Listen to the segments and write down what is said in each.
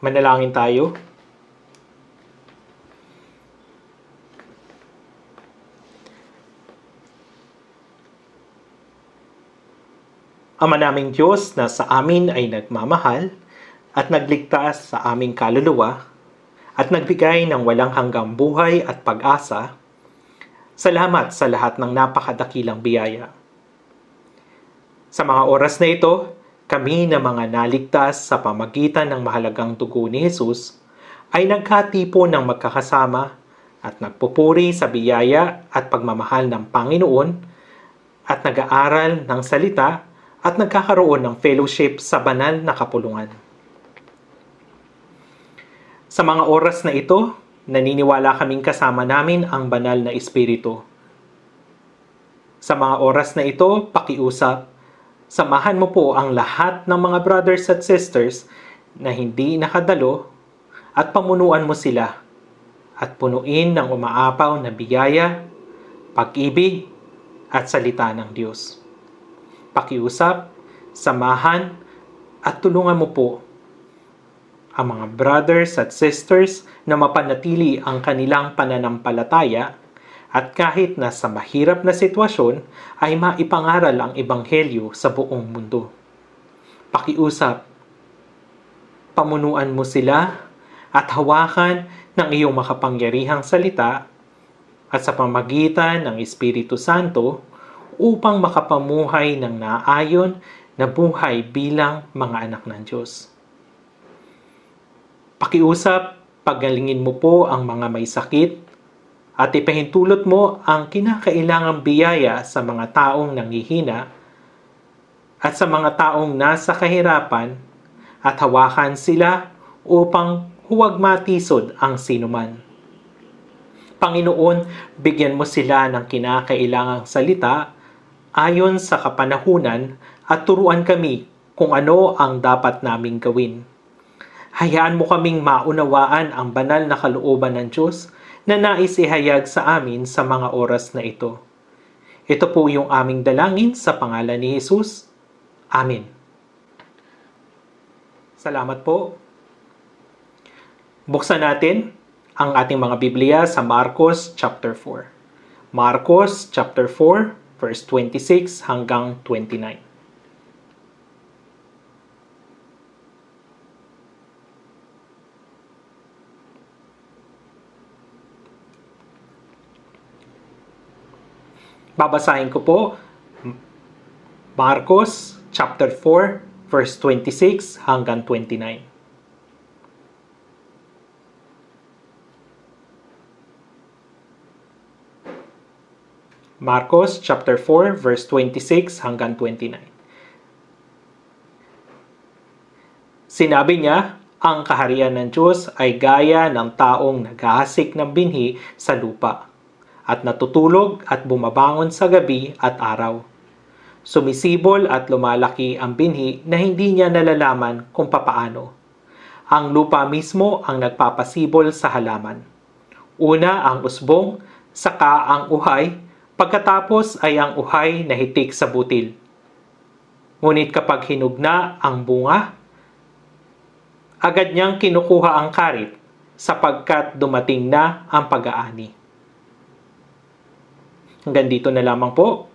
Manalangin tayo. Ama naming Diyos na sa amin ay nagmamahal at nagligtas sa aming kaluluwa at nagbigay ng walang hanggang buhay at pag-asa, salamat sa lahat ng napakadakilang biyaya. Sa mga oras na ito, kami na mga naligtas sa pamagitan ng mahalagang tugo ni Jesus ay nagkatipo ng magkakasama at nagpupuri sa biyaya at pagmamahal ng Panginoon at nag-aaral ng salita at nagkakaroon ng fellowship sa banal na kapulungan. Sa mga oras na ito, naniniwala kaming kasama namin ang banal na espiritu. Sa mga oras na ito, pakiusap samahan mo po ang lahat ng mga brothers at sisters na hindi nakadalo at pamunuan mo sila at punuin ng umaapaw na biyaya, pag-ibig at salita ng Diyos. Pakiusap, samahan at tulungan mo po ang mga brothers at sisters na mapanatili ang kanilang pananampalataya at kahit na sa mahirap na sitwasyon ay maipangaral ang ebanghelyo sa buong mundo. Pakiusap, pamunuan mo sila at hawakan ng iyong makapangyarihang salita at sa pamagitan ng Espiritu Santo upang makapamuhay ng naayon na buhay bilang mga anak ng Diyos. Pakiusap, pagalingin mo po ang mga may sakit at ipahintulot mo ang kinakailangang biyaya sa mga taong nangihina at sa mga taong nasa kahirapan at hawakan sila upang huwag matisod ang sinuman. Panginoon, bigyan mo sila ng kinakailangang salita ayon sa kapanahunan at turuan kami kung ano ang dapat naming gawin. Hayaan mo kaming maunawaan ang banal na kalooban ng Diyos na nais ihayag sa amin sa mga oras na ito. Ito po yung aming dalangin sa pangalan ni Jesus. Amen. Salamat po. Buksan natin ang ating mga Biblia sa Marcos chapter 4. Marcos chapter 4 verse 26 hanggang 29. Babasahin ko po Marcos chapter 4 verse 26 hanggang 29. Marcos chapter 4 verse 26 hanggang 29. Sinabi niya, ang kaharian ng Diyos ay gaya ng taong naghahasik ng binhi sa lupa at natutulog at bumabangon sa gabi at araw. Sumisibol at lumalaki ang binhi na hindi niya nalalaman kung papaano. Ang lupa mismo ang nagpapasibol sa halaman. Una ang usbong, saka ang uhay, pagkatapos ay ang uhay na hitik sa butil. Ngunit kapag hinugna ang bunga, agad niyang kinukuha ang karit sapagkat dumating na ang pag-aani. Hanggang dito na lamang po.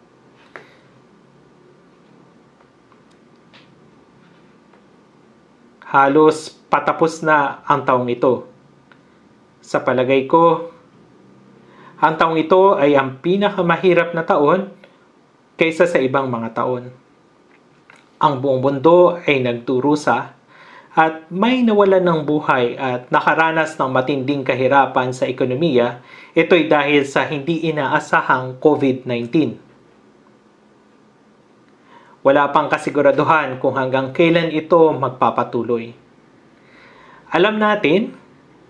Halos patapos na ang taong ito. Sa palagay ko, ang taong ito ay ang pinakamahirap na taon kaysa sa ibang mga taon. Ang buong mundo ay nagturo sa at may nawalan ng buhay at nakaranas ng matinding kahirapan sa ekonomiya, ito'y dahil sa hindi inaasahang COVID-19. Wala pang kasiguraduhan kung hanggang kailan ito magpapatuloy. Alam natin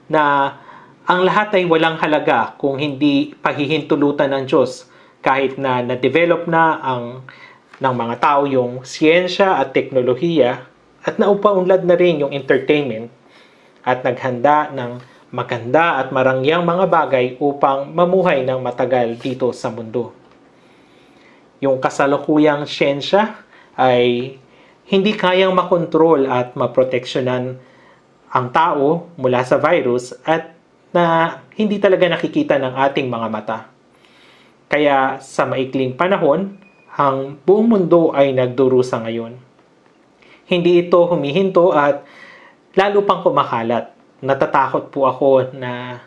na ang lahat ay walang halaga kung hindi pahihintulutan ng Diyos kahit na na-develop na ang ng mga tao yung siyensya at teknolohiya at naupaunlad na rin yung entertainment at naghanda ng maganda at marangyang mga bagay upang mamuhay ng matagal dito sa mundo. Yung kasalukuyang siyensya ay hindi kayang makontrol at maproteksyonan ang tao mula sa virus at na hindi talaga nakikita ng ating mga mata. Kaya sa maikling panahon, ang buong mundo ay nagdurusa ngayon hindi ito humihinto at lalo pang kumakalat. Natatakot po ako na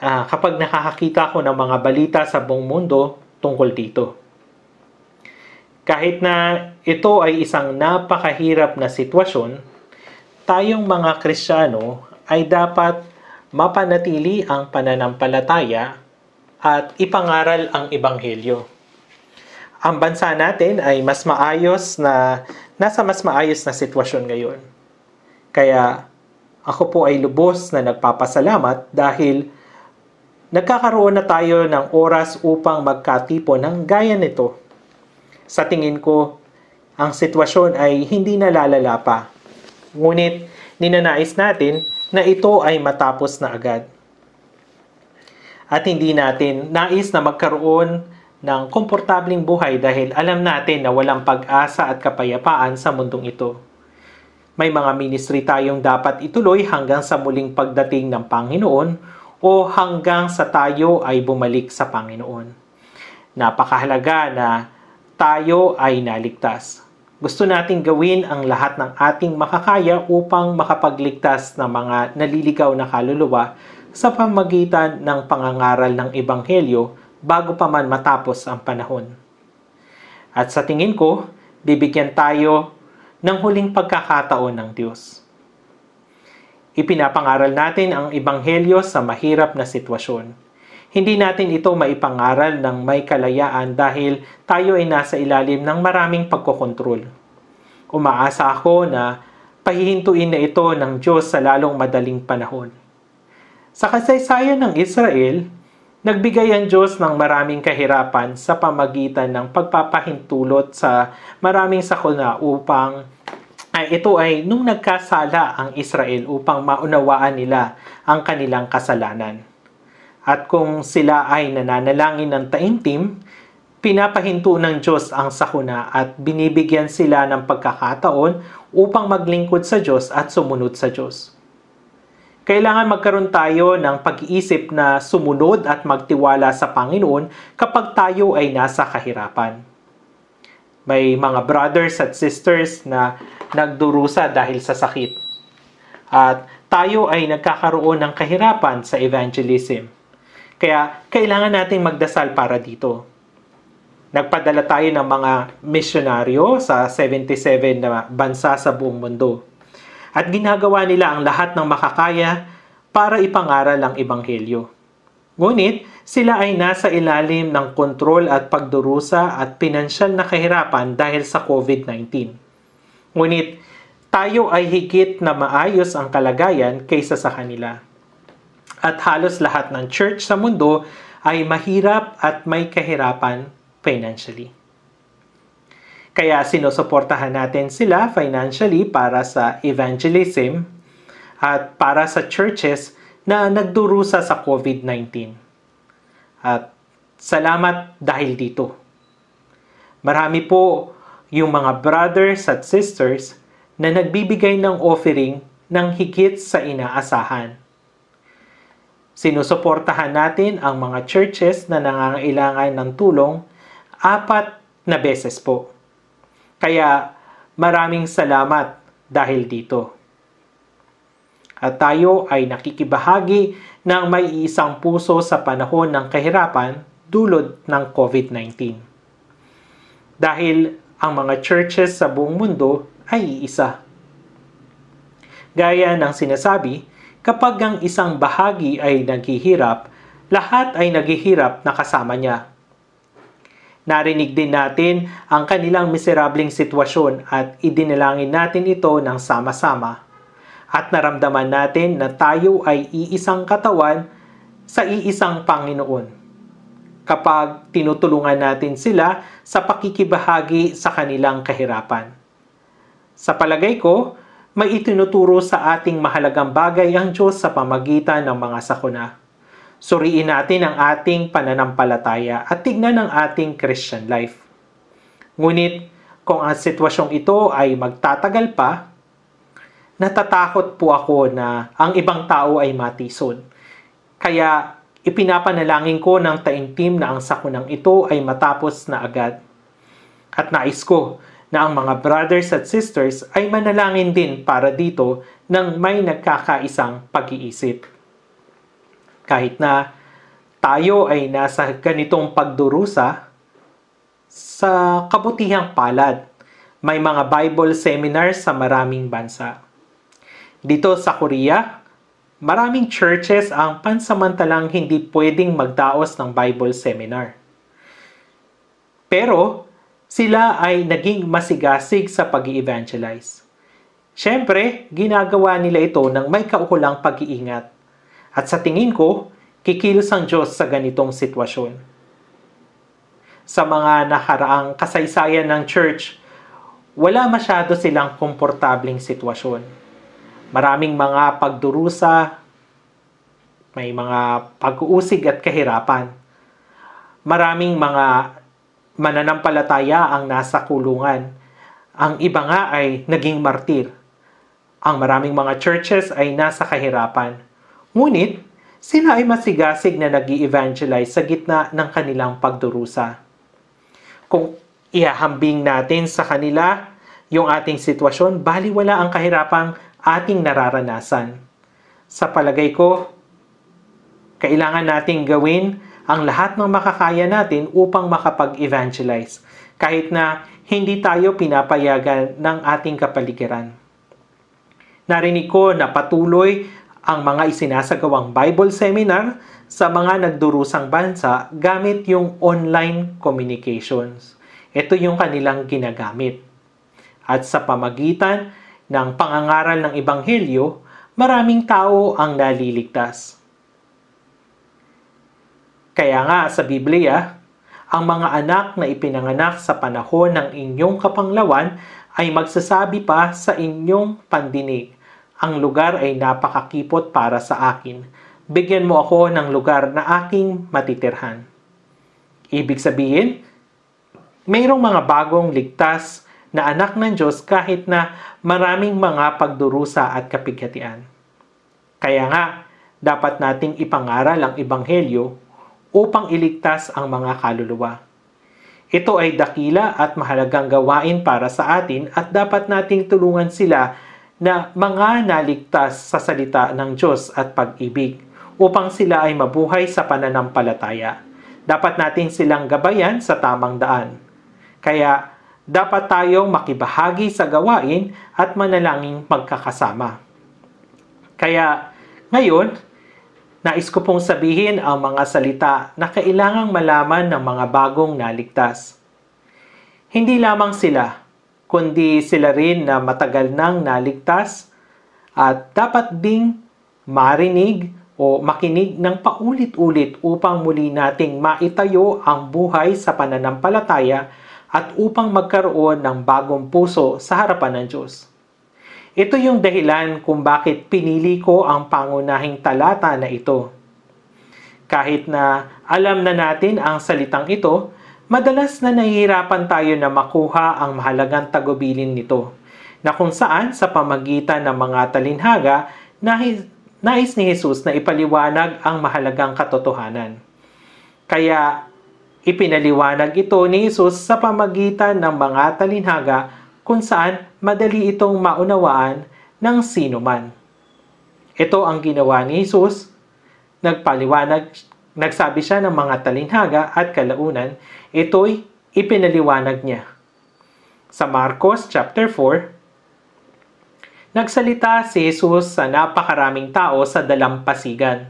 uh, kapag nakakakita ako ng mga balita sa buong mundo tungkol dito. Kahit na ito ay isang napakahirap na sitwasyon, tayong mga Kristiyano ay dapat mapanatili ang pananampalataya at ipangaral ang Ebanghelyo ang bansa natin ay mas maayos na nasa mas maayos na sitwasyon ngayon. Kaya ako po ay lubos na nagpapasalamat dahil nagkakaroon na tayo ng oras upang magkatipon ng gaya nito. Sa tingin ko, ang sitwasyon ay hindi na lalala pa. Ngunit ninanais natin na ito ay matapos na agad. At hindi natin nais na magkaroon ng komportabling buhay dahil alam natin na walang pag-asa at kapayapaan sa mundong ito. May mga ministry tayong dapat ituloy hanggang sa muling pagdating ng Panginoon o hanggang sa tayo ay bumalik sa Panginoon. Napakahalaga na tayo ay naligtas. Gusto nating gawin ang lahat ng ating makakaya upang makapagligtas ng mga naliligaw na kaluluwa sa pamagitan ng pangangaral ng Ebanghelyo bago pa man matapos ang panahon. At sa tingin ko, bibigyan tayo ng huling pagkakataon ng Diyos. Ipinapangaral natin ang Ebanghelyo sa mahirap na sitwasyon. Hindi natin ito maipangaral ng may kalayaan dahil tayo ay nasa ilalim ng maraming pagkokontrol. Umaasa ako na pahihintuin na ito ng Diyos sa lalong madaling panahon. Sa kasaysayan ng Israel, Nagbigay ang Diyos ng maraming kahirapan sa pamagitan ng pagpapahintulot sa maraming sakuna upang ay ito ay nung nagkasala ang Israel upang maunawaan nila ang kanilang kasalanan. At kung sila ay nananalangin ng taimtim, pinapahinto ng Diyos ang sakuna at binibigyan sila ng pagkakataon upang maglingkod sa Diyos at sumunod sa Diyos. Kailangan magkaroon tayo ng pag-iisip na sumunod at magtiwala sa Panginoon kapag tayo ay nasa kahirapan. May mga brothers at sisters na nagdurusa dahil sa sakit. At tayo ay nagkakaroon ng kahirapan sa evangelism. Kaya kailangan nating magdasal para dito. Nagpadala tayo ng mga misyonaryo sa 77 na bansa sa buong mundo at ginagawa nila ang lahat ng makakaya para ipangaral ang Ebanghelyo. Ngunit sila ay nasa ilalim ng kontrol at pagdurusa at pinansyal na kahirapan dahil sa COVID-19. Ngunit tayo ay higit na maayos ang kalagayan kaysa sa kanila. At halos lahat ng church sa mundo ay mahirap at may kahirapan financially. Kaya sinusuportahan natin sila financially para sa evangelism at para sa churches na nagdurusa sa COVID-19. At salamat dahil dito. Marami po yung mga brothers at sisters na nagbibigay ng offering ng higit sa inaasahan. Sinusuportahan natin ang mga churches na nangangailangan ng tulong apat na beses po. Kaya maraming salamat dahil dito. At tayo ay nakikibahagi ng may isang puso sa panahon ng kahirapan dulot ng COVID-19. Dahil ang mga churches sa buong mundo ay iisa. Gaya ng sinasabi, kapag ang isang bahagi ay naghihirap, lahat ay naghihirap na kasama niya. Narinig din natin ang kanilang miserableng sitwasyon at idinalangin natin ito ng sama-sama. At naramdaman natin na tayo ay iisang katawan sa iisang Panginoon. Kapag tinutulungan natin sila sa pakikibahagi sa kanilang kahirapan. Sa palagay ko, may itinuturo sa ating mahalagang bagay ang Diyos sa pamagitan ng mga sakuna suriin natin ang ating pananampalataya at tignan ang ating Christian life. Ngunit kung ang sitwasyong ito ay magtatagal pa, natatakot po ako na ang ibang tao ay matisod. Kaya ipinapanalangin ko ng taimtim na ang sakunang ito ay matapos na agad. At nais ko na ang mga brothers at sisters ay manalangin din para dito nang may nagkakaisang pag-iisip kahit na tayo ay nasa ganitong pagdurusa sa kabutihang palad. May mga Bible seminars sa maraming bansa. Dito sa Korea, maraming churches ang pansamantalang hindi pwedeng magdaos ng Bible seminar. Pero sila ay naging masigasig sa pag evangelize Siyempre, ginagawa nila ito ng may kaukulang pag-iingat at sa tingin ko, kikilos ang Diyos sa ganitong sitwasyon. Sa mga nakaraang kasaysayan ng church, wala masyado silang komportabling sitwasyon. Maraming mga pagdurusa, may mga pag-uusig at kahirapan. Maraming mga mananampalataya ang nasa kulungan. Ang iba nga ay naging martir. Ang maraming mga churches ay nasa kahirapan Ngunit, sila ay masigasig na nag evangelize sa gitna ng kanilang pagdurusa. Kung ihahambing natin sa kanila yung ating sitwasyon, baliwala ang kahirapang ating nararanasan. Sa palagay ko, kailangan nating gawin ang lahat ng makakaya natin upang makapag-evangelize kahit na hindi tayo pinapayagan ng ating kapaligiran. Narinig ko na patuloy ang mga isinasagawang Bible seminar sa mga nagdurusang bansa gamit yung online communications. Ito yung kanilang ginagamit. At sa pamagitan ng pangangaral ng Ebanghelyo, maraming tao ang naliligtas. Kaya nga sa Biblia, ang mga anak na ipinanganak sa panahon ng inyong kapanglawan ay magsasabi pa sa inyong pandinig ang lugar ay napakakipot para sa akin. Bigyan mo ako ng lugar na aking matitirhan. Ibig sabihin, mayroong mga bagong ligtas na anak ng Diyos kahit na maraming mga pagdurusa at kapighatian. Kaya nga, dapat nating ipangaral ang Ebanghelyo upang iligtas ang mga kaluluwa. Ito ay dakila at mahalagang gawain para sa atin at dapat nating tulungan sila na mga naligtas sa salita ng Diyos at pag-ibig upang sila ay mabuhay sa pananampalataya. Dapat natin silang gabayan sa tamang daan. Kaya dapat tayong makibahagi sa gawain at manalangin pagkakasama. Kaya ngayon, nais ko pong sabihin ang mga salita na kailangang malaman ng mga bagong naligtas. Hindi lamang sila, kundi sila rin na matagal nang naligtas at dapat ding marinig o makinig ng paulit-ulit upang muli nating maitayo ang buhay sa pananampalataya at upang magkaroon ng bagong puso sa harapan ng Diyos. Ito yung dahilan kung bakit pinili ko ang pangunahing talata na ito. Kahit na alam na natin ang salitang ito, madalas na nahihirapan tayo na makuha ang mahalagang tagubilin nito, na kung saan sa pamagitan ng mga talinhaga, nais, nais ni Jesus na ipaliwanag ang mahalagang katotohanan. Kaya ipinaliwanag ito ni Jesus sa pamagitan ng mga talinhaga kung saan madali itong maunawaan ng sino man. Ito ang ginawa ni Jesus. Nagpaliwanag Nagsabi siya ng mga talinghaga at kalaunan, ito'y ipinaliwanag niya. Sa Marcos chapter 4, nagsalita si Jesus sa napakaraming tao sa dalampasigan.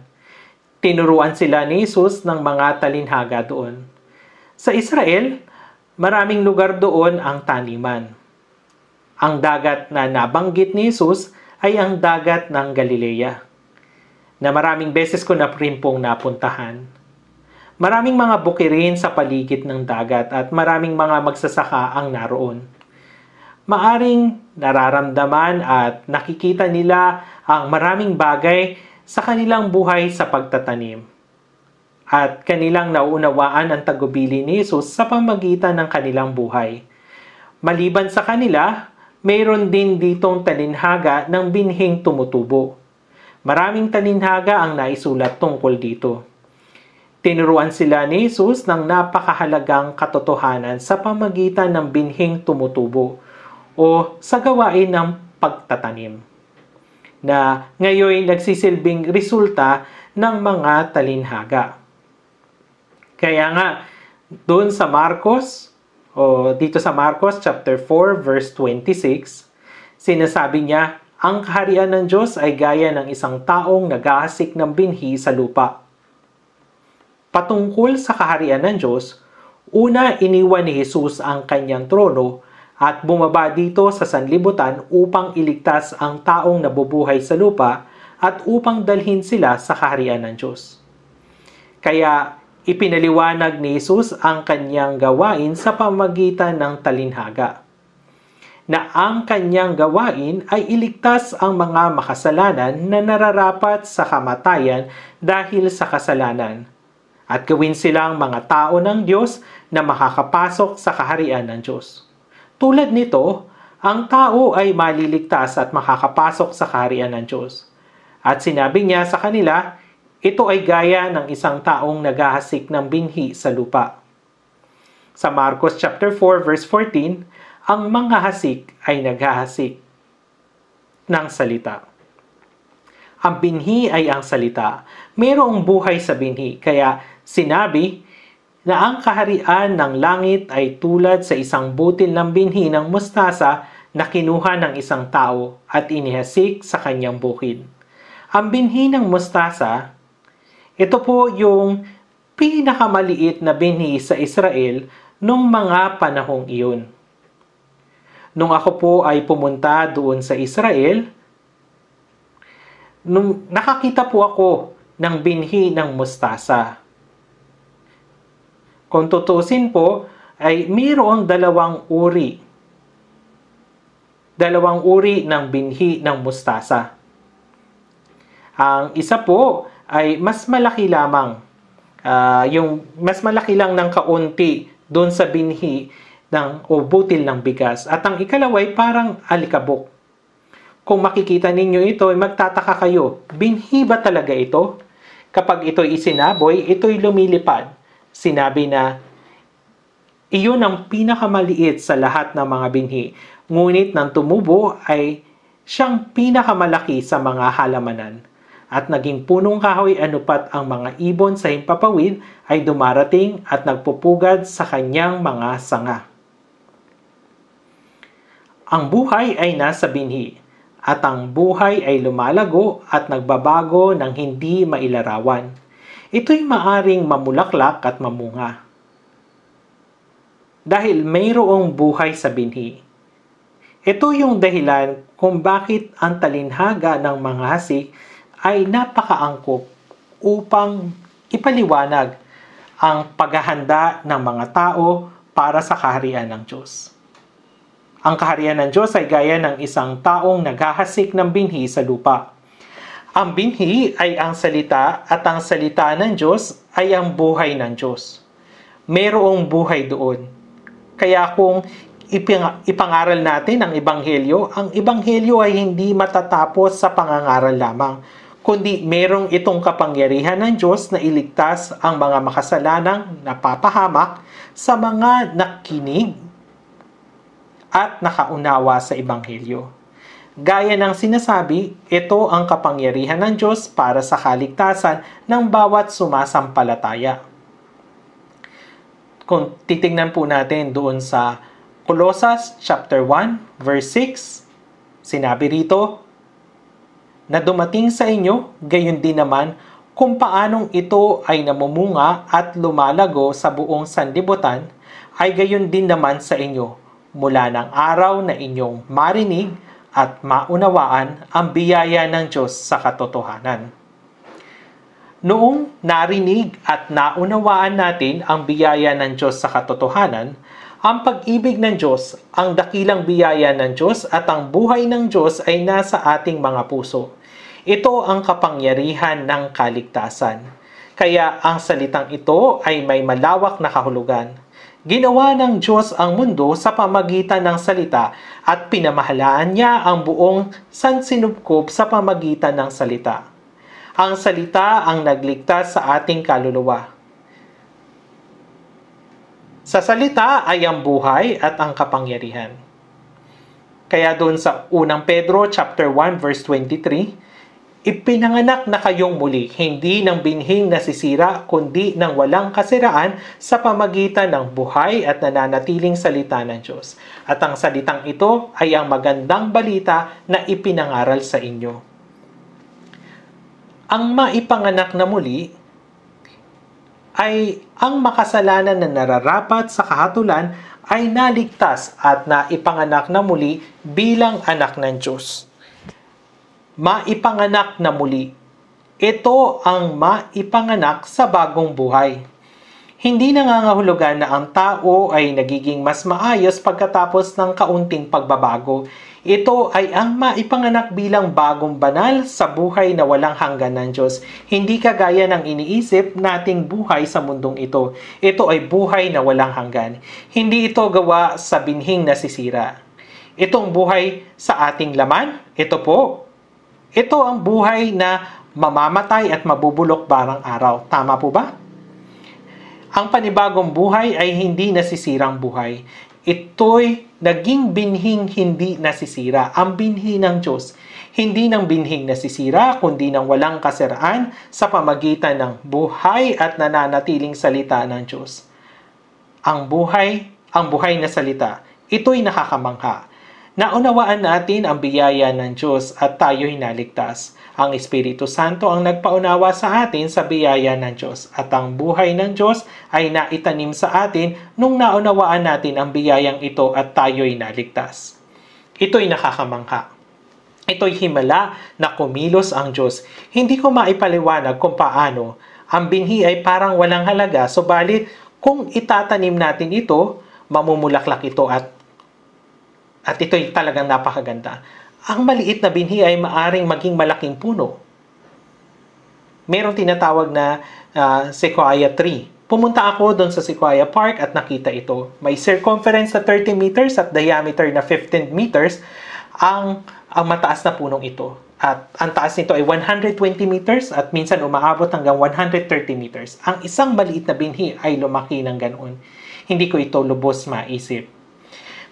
Tinuruan sila ni Jesus ng mga talinhaga doon. Sa Israel, maraming lugar doon ang taniman. Ang dagat na nabanggit ni Jesus ay ang dagat ng Galilea na maraming beses ko na rin pong napuntahan. Maraming mga bukirin sa paligid ng dagat at maraming mga magsasaka ang naroon. Maaring nararamdaman at nakikita nila ang maraming bagay sa kanilang buhay sa pagtatanim. At kanilang nauunawaan ang tagubili ni Jesus sa pamagitan ng kanilang buhay. Maliban sa kanila, mayroon din ditong talinhaga ng binhing tumutubo Maraming taninhaga ang naisulat tungkol dito. Tinuruan sila ni Jesus ng napakahalagang katotohanan sa pamagitan ng binhing tumutubo o sa gawain ng pagtatanim na ngayon nagsisilbing resulta ng mga talinhaga. Kaya nga, doon sa Marcos, o dito sa Marcos chapter 4 verse 26, sinasabi niya, ang kaharian ng Diyos ay gaya ng isang taong nag-aasik ng binhi sa lupa. Patungkol sa kaharian ng Diyos, una iniwan ni Jesus ang kanyang trono at bumaba dito sa sanlibutan upang iligtas ang taong nabubuhay sa lupa at upang dalhin sila sa kaharian ng Diyos. Kaya ipinaliwanag ni Jesus ang kanyang gawain sa pamagitan ng talinhaga na ang kanyang gawain ay iligtas ang mga makasalanan na nararapat sa kamatayan dahil sa kasalanan at gawin silang mga tao ng Diyos na makakapasok sa kaharian ng Diyos. Tulad nito, ang tao ay maliligtas at makakapasok sa kaharian ng Diyos. At sinabi niya sa kanila, ito ay gaya ng isang taong naghahasik ng binhi sa lupa. Sa Marcos chapter 4 verse 14, ang manghahasik ay naghahasik ng salita. Ang binhi ay ang salita. Merong buhay sa binhi, kaya sinabi na ang kaharian ng langit ay tulad sa isang butil ng binhi ng mustasa na kinuha ng isang tao at inihasik sa kanyang bukid. Ang binhi ng mustasa, ito po yung pinakamaliit na binhi sa Israel noong mga panahong iyon nung ako po ay pumunta doon sa Israel, nung nakakita po ako ng binhi ng mustasa. Kung tutusin po, ay mayroon dalawang uri. Dalawang uri ng binhi ng mustasa. Ang isa po ay mas malaki lamang. Uh, yung mas malaki lang ng kaunti doon sa binhi ng, o butil ng bigas. At ang ikalaway parang alikabok. Kung makikita ninyo ito, magtataka kayo, binhi ba talaga ito? Kapag ito'y isinaboy, ito'y lumilipad. Sinabi na, iyon ang pinakamaliit sa lahat ng mga binhi. Ngunit nang tumubo ay siyang pinakamalaki sa mga halamanan at naging punong kahoy anupat ang mga ibon sa himpapawid ay dumarating at nagpupugad sa kanyang mga sanga. Ang buhay ay nasa binhi, at ang buhay ay lumalago at nagbabago ng hindi mailarawan. Ito'y maaring mamulaklak at mamunga. Dahil mayroong buhay sa binhi. Ito yung dahilan kung bakit ang talinhaga ng mga hasik ay napakaangkop upang ipaliwanag ang paghahanda ng mga tao para sa kaharian ng Diyos. Ang kaharian ng Diyos ay gaya ng isang taong naghahasik ng binhi sa lupa. Ang binhi ay ang salita at ang salita ng Diyos ay ang buhay ng Diyos. Merong buhay doon. Kaya kung ipangaral natin ang Ebanghelyo, ang Ebanghelyo ay hindi matatapos sa pangangaral lamang kundi merong itong kapangyarihan ng Diyos na iligtas ang mga makasalanang napapahamak sa mga nakinig at nakaunawa sa Ebanghelyo. Gaya ng sinasabi, ito ang kapangyarihan ng Diyos para sa kaligtasan ng bawat sumasampalataya. Kung titingnan po natin doon sa Colossus chapter 1 verse 6, sinabi rito, na dumating sa inyo, gayon din naman kung paanong ito ay namumunga at lumalago sa buong sandibutan, ay gayon din naman sa inyo mula ng araw na inyong marinig at maunawaan ang biyaya ng Diyos sa katotohanan. Noong narinig at naunawaan natin ang biyaya ng Diyos sa katotohanan, ang pag-ibig ng Diyos, ang dakilang biyaya ng Diyos at ang buhay ng Diyos ay nasa ating mga puso. Ito ang kapangyarihan ng kaligtasan. Kaya ang salitang ito ay may malawak na kahulugan. Ginawa ng Diyos ang mundo sa pamagitan ng salita at pinamahalaan niya ang buong sansinubkob sa pamagitan ng salita. Ang salita ang nagligtas sa ating kaluluwa. Sa salita ay ang buhay at ang kapangyarihan. Kaya doon sa unang Pedro chapter 1 verse 23, Ipinanganak na kayong muli, hindi ng binhing nasisira, kundi ng walang kasiraan sa pamagitan ng buhay at nananatiling salita ng Diyos. At ang salitang ito ay ang magandang balita na ipinangaral sa inyo. Ang maipanganak na muli ay ang makasalanan na nararapat sa kahatulan ay naligtas at naipanganak na muli bilang anak ng Diyos maipanganak na muli. Ito ang maipanganak sa bagong buhay. Hindi nangangahulugan na ang tao ay nagiging mas maayos pagkatapos ng kaunting pagbabago. Ito ay ang maipanganak bilang bagong banal sa buhay na walang hanggan ng Diyos. Hindi kagaya ng iniisip nating buhay sa mundong ito. Ito ay buhay na walang hanggan. Hindi ito gawa sa binhing nasisira. Itong buhay sa ating laman, ito po ito ang buhay na mamamatay at mabubulok barang araw. Tama po ba? Ang panibagong buhay ay hindi nasisirang buhay. Ito'y naging binhing hindi nasisira. Ang binhi ng Diyos, hindi ng binhing nasisira, kundi ng walang kasiraan sa pamagitan ng buhay at nananatiling salita ng Diyos. Ang buhay, ang buhay na salita, ito'y nakakamangha Naunawaan natin ang biyaya ng Diyos at tayo hinaligtas. Ang Espiritu Santo ang nagpaunawa sa atin sa biyaya ng Diyos at ang buhay ng Diyos ay naitanim sa atin nung naunawaan natin ang biyayang ito at tayo'y naligtas. Ito'y nakakamangha. Ito'y himala na kumilos ang Diyos. Hindi ko maipaliwanag kung paano. Ang binhi ay parang walang halaga, subalit kung itatanim natin ito, mamumulaklak ito at at ito'y talagang napakaganda. Ang maliit na binhi ay maaring maging malaking puno. Merong tinatawag na uh, sequoia tree. Pumunta ako doon sa Sequoia Park at nakita ito. May circumference na 30 meters at diameter na 15 meters ang, ang mataas na punong ito. At ang taas nito ay 120 meters at minsan umaabot hanggang 130 meters. Ang isang maliit na binhi ay lumaki ng ganoon. Hindi ko ito lubos maisip.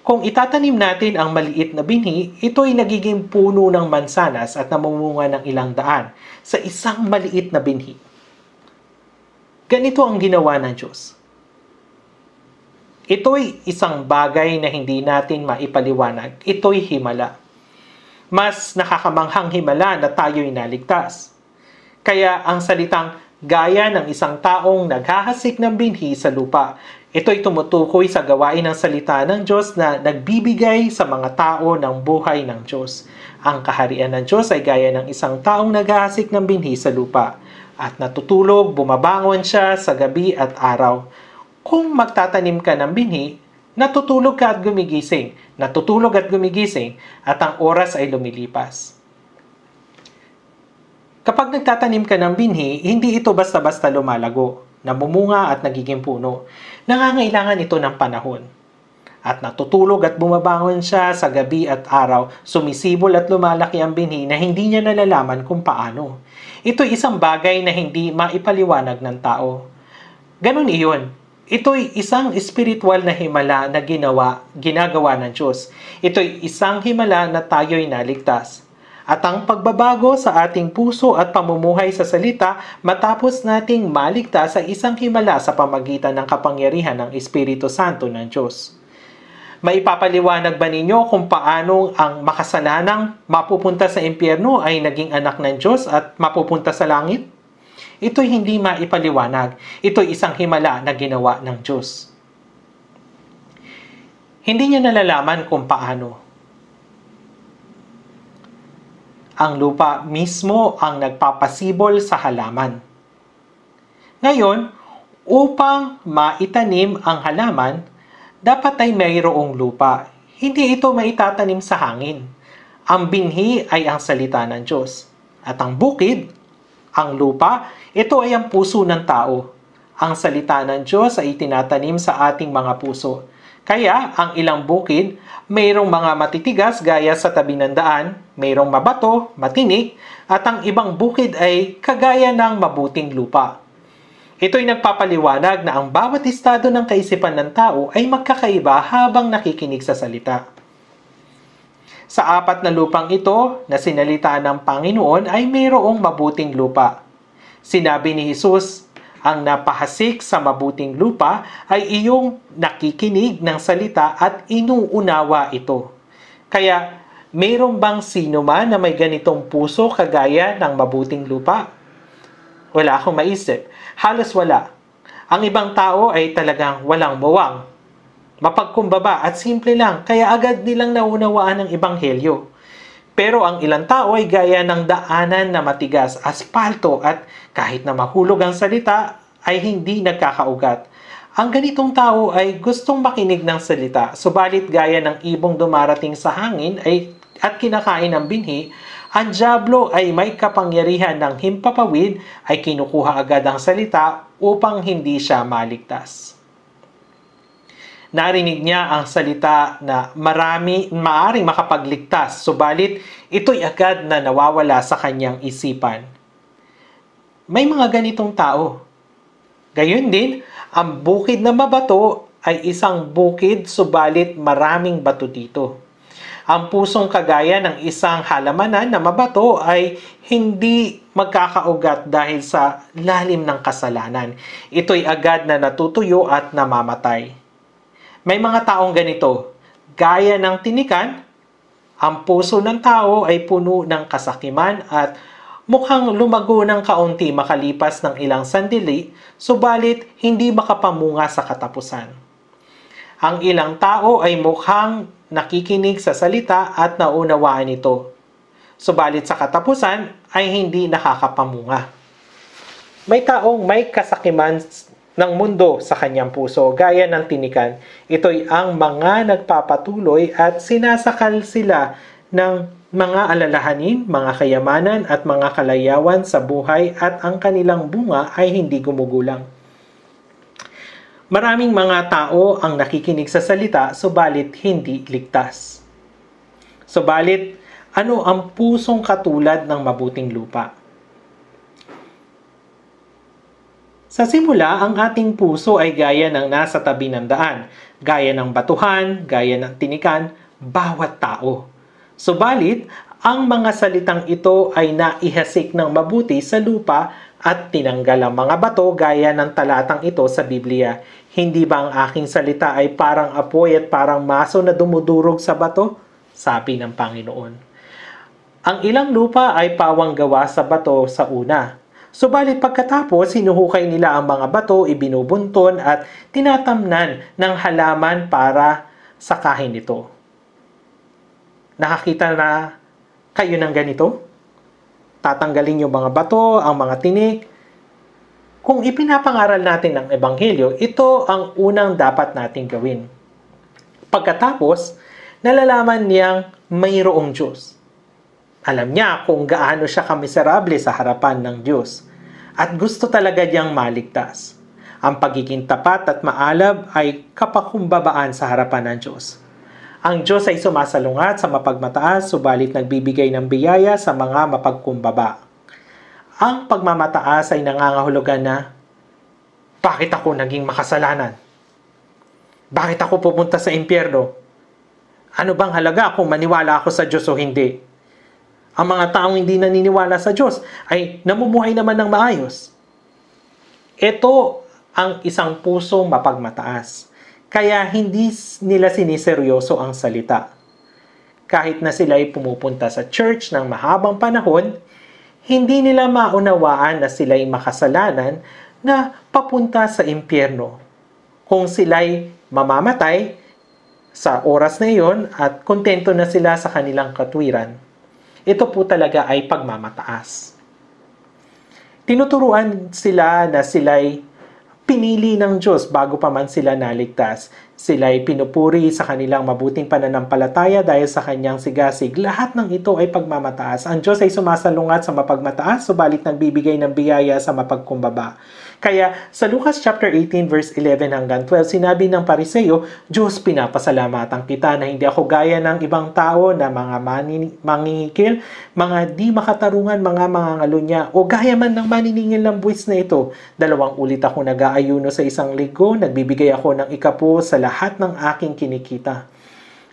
Kung itatanim natin ang maliit na binhi, ito'y nagiging puno ng mansanas at namumunga ng ilang daan sa isang maliit na binhi. Ganito ang ginawa ng Diyos. Ito'y isang bagay na hindi natin maipaliwanag. Ito'y himala. Mas nakakamanghang himala na tayo'y naligtas. Kaya ang salitang gaya ng isang taong naghahasik ng binhi sa lupa Ito'y tumutukoy sa gawain ng salita ng Diyos na nagbibigay sa mga tao ng buhay ng Diyos. Ang kaharian ng Diyos ay gaya ng isang taong naghahasik ng binhi sa lupa at natutulog, bumabangon siya sa gabi at araw. Kung magtatanim ka ng binhi, natutulog ka at gumigising, natutulog at gumigising, at ang oras ay lumilipas. Kapag nagtatanim ka ng binhi, hindi ito basta-basta lumalago namumunga at nagiging puno. Nangangailangan ito ng panahon. At natutulog at bumabangon siya sa gabi at araw, sumisibol at lumalaki ang binhi na hindi niya nalalaman kung paano. Ito'y isang bagay na hindi maipaliwanag ng tao. Ganon iyon. Ito'y isang spiritual na himala na ginawa, ginagawa ng Diyos. Ito'y isang himala na tayo'y naligtas at ang pagbabago sa ating puso at pamumuhay sa salita matapos nating maligtas sa isang himala sa pamagitan ng kapangyarihan ng Espiritu Santo ng Diyos. Maipapaliwanag ba ninyo kung paano ang makasalanang mapupunta sa impyerno ay naging anak ng Diyos at mapupunta sa langit? Ito'y hindi maipaliwanag. Ito'y isang himala na ginawa ng Diyos. Hindi niya nalalaman kung paano Ang lupa mismo ang nagpapasibol sa halaman. Ngayon, upang maitanim ang halaman, dapat ay mayroong lupa. Hindi ito maitatanim sa hangin. Ang binhi ay ang salita ng Diyos. At ang bukid, ang lupa, ito ay ang puso ng tao. Ang salita ng Diyos ay itinatanim sa ating mga puso. Kaya ang ilang bukid, mayroong mga matitigas gaya sa tabi ng daan, mayroong mabato, matinik, at ang ibang bukid ay kagaya ng mabuting lupa. Ito'y nagpapaliwanag na ang bawat estado ng kaisipan ng tao ay magkakaiba habang nakikinig sa salita. Sa apat na lupang ito na sinalita ng Panginoon ay mayroong mabuting lupa. Sinabi ni Jesus, ang napahasik sa mabuting lupa ay iyong nakikinig ng salita at inuunawa ito. Kaya, mayroon bang sino man na may ganitong puso kagaya ng mabuting lupa? Wala akong maisip. Halos wala. Ang ibang tao ay talagang walang bawang. Mapagkumbaba at simple lang, kaya agad nilang naunawaan ang ebanghelyo. Pero ang ilang tao ay gaya ng daanan na matigas, aspalto at kahit na mahulog ang salita ay hindi nagkakaugat. Ang ganitong tao ay gustong makinig ng salita, subalit gaya ng ibong dumarating sa hangin ay, at kinakain ng binhi, ang Diablo ay may kapangyarihan ng himpapawid ay kinukuha agad ang salita upang hindi siya maligtas narinig niya ang salita na marami maaring makapagligtas, subalit ito'y agad na nawawala sa kanyang isipan. May mga ganitong tao. Gayun din, ang bukid na mabato ay isang bukid subalit maraming bato dito. Ang pusong kagaya ng isang halamanan na mabato ay hindi magkakaugat dahil sa lalim ng kasalanan. Ito'y agad na natutuyo at namamatay. May mga taong ganito, gaya ng tinikan, ang puso ng tao ay puno ng kasakiman at mukhang lumago ng kaunti makalipas ng ilang sandili, subalit hindi makapamunga sa katapusan. Ang ilang tao ay mukhang nakikinig sa salita at naunawaan ito, subalit sa katapusan ay hindi nakakapamunga. May taong may kasakiman ng mundo sa kanyang puso gaya ng tinikan. Ito'y ang mga nagpapatuloy at sinasakal sila ng mga alalahanin, mga kayamanan at mga kalayawan sa buhay at ang kanilang bunga ay hindi gumugulang. Maraming mga tao ang nakikinig sa salita subalit hindi ligtas. Subalit, ano ang pusong katulad ng mabuting lupa? Sa simula, ang ating puso ay gaya ng nasa tabi ng daan, gaya ng batuhan, gaya ng tinikan, bawat tao. Subalit, ang mga salitang ito ay naihasik ng mabuti sa lupa at tinanggal ang mga bato gaya ng talatang ito sa Biblia. Hindi ba ang aking salita ay parang apoy at parang maso na dumudurog sa bato? Sabi ng Panginoon. Ang ilang lupa ay pawang gawa sa bato sa una, Subalit pagkatapos, sinuhukay nila ang mga bato, ibinubunton at tinatamnan ng halaman para sakahin ito. Nakakita na kayo ng ganito? Tatanggalin yung mga bato, ang mga tinik. Kung ipinapangaral natin ng Ebanghelyo, ito ang unang dapat nating gawin. Pagkatapos, nalalaman niyang mayroong Diyos alam niya kung gaano siya kamiserable sa harapan ng Diyos at gusto talaga niyang maligtas. Ang pagiging tapat at maalab ay kapakumbabaan sa harapan ng Diyos. Ang Diyos ay sumasalungat sa mapagmataas subalit nagbibigay ng biyaya sa mga mapagkumbaba. Ang pagmamataas ay nangangahulugan na, Bakit ako naging makasalanan? Bakit ako pupunta sa impyerno? Ano bang halaga kung maniwala ako sa Diyos o hindi? ang mga taong hindi naniniwala sa Diyos ay namumuhay naman ng maayos. Ito ang isang puso mapagmataas. Kaya hindi nila siniseryoso ang salita. Kahit na sila ay pumupunta sa church ng mahabang panahon, hindi nila maunawaan na sila ay makasalanan na papunta sa impyerno. Kung sila ay mamamatay sa oras na iyon at kontento na sila sa kanilang katwiran ito po talaga ay pagmamataas. Tinuturuan sila na sila'y pinili ng Diyos bago pa man sila naligtas. Sila'y pinupuri sa kanilang mabuting pananampalataya dahil sa kanyang sigasig. Lahat ng ito ay pagmamataas. Ang Diyos ay sumasalungat sa mapagmataas, subalit nagbibigay ng biyaya sa mapagkumbaba. Kaya sa Lucas chapter 18 verse 11 hanggang 12 sinabi ng Pariseo, Diyos pinapasalamatan kita na hindi ako gaya ng ibang tao na mga manin- mga di makatarungan, mga mangangalunya o gaya man ng maniningil ng buwis na ito. Dalawang ulit ako nag-aayuno sa isang linggo, nagbibigay ako ng ikapo sa lahat ng aking kinikita.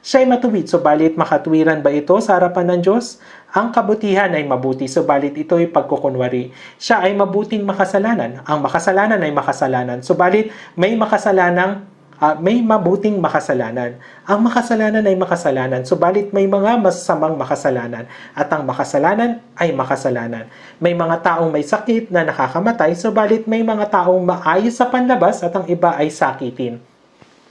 Siya'y matuwid, subalit makatuwiran ba ito sa harapan ng Diyos? Ang kabutihan ay mabuti, subalit ito'y pagkukunwari. Siya ay mabuting makasalanan. Ang makasalanan ay makasalanan, subalit may makasalanang uh, may mabuting makasalanan. Ang makasalanan ay makasalanan, subalit may mga masamang makasalanan. At ang makasalanan ay makasalanan. May mga taong may sakit na nakakamatay, subalit may mga taong maayos sa panlabas at ang iba ay sakitin.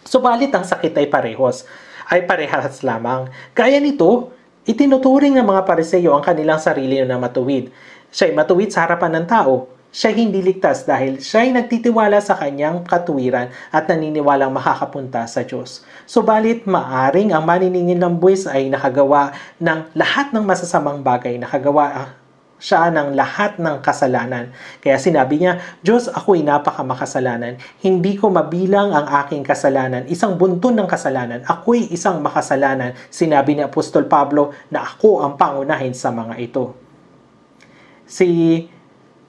Subalit ang sakit ay parehos, ay parehas lamang. Kaya nito, Itinuturing ng mga pariseyo ang kanilang sarili na matuwid. Siya'y matuwid sa harapan ng tao. Siya'y hindi ligtas dahil siya'y nagtitiwala sa kanyang katuwiran at naniniwalang makakapunta sa Diyos. Subalit maaring ang maniningil ng buwis ay nakagawa ng lahat ng masasamang bagay, nakagawa siya ng lahat ng kasalanan. Kaya sinabi niya, Diyos, ako'y napakamakasalanan. Hindi ko mabilang ang aking kasalanan. Isang buntun ng kasalanan. Ako'y isang makasalanan. Sinabi ni Apostol Pablo na ako ang pangunahin sa mga ito. Si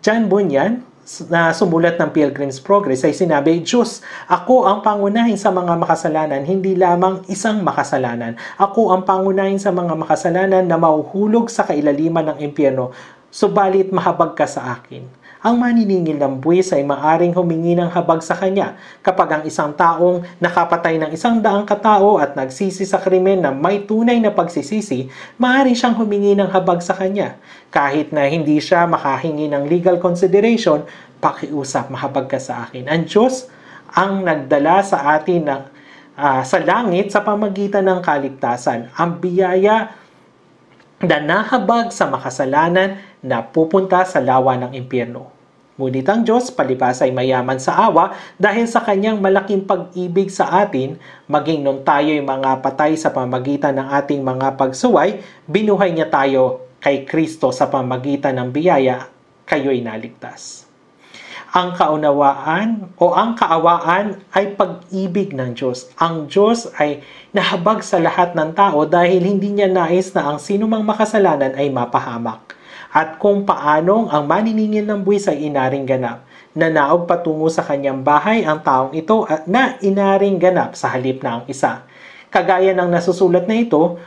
John Bunyan, na sumulat ng Pilgrim's Progress ay sinabi, Diyos, ako ang pangunahin sa mga makasalanan, hindi lamang isang makasalanan. Ako ang pangunahin sa mga makasalanan na mauhulog sa kailaliman ng impyerno. Subalit mahabag ka sa akin. Ang maniningil ng buwis ay maaring humingi ng habag sa kanya kapag ang isang taong nakapatay ng isang daang katao at nagsisi sa krimen na may tunay na pagsisisi, maaari siyang humingi ng habag sa kanya. Kahit na hindi siya makahingi ng legal consideration, pakiusap mahabag ka sa akin. Ang Diyos ang nagdala sa atin ng, uh, sa langit sa pamagitan ng kaligtasan. Ang biyaya na nahabag sa makasalanan na pupunta sa lawa ng impyerno. Ngunit ang Diyos palibas ay mayaman sa awa dahil sa kanyang malaking pag-ibig sa atin, maging nung tayo'y mga patay sa pamagitan ng ating mga pagsuway, binuhay niya tayo kay Kristo sa pamagitan ng biyaya, kayo'y naligtas. Ang kaunawaan o ang kaawaan ay pag-ibig ng Diyos. Ang Diyos ay nahabag sa lahat ng tao dahil hindi niya nais na ang sinumang makasalanan ay mapahamak at kung paanong ang maniningil ng buwis ay inaring ganap. Nanaog patungo sa kanyang bahay ang taong ito at na inaring ganap sa halip na ang isa. Kagaya ng nasusulat na ito,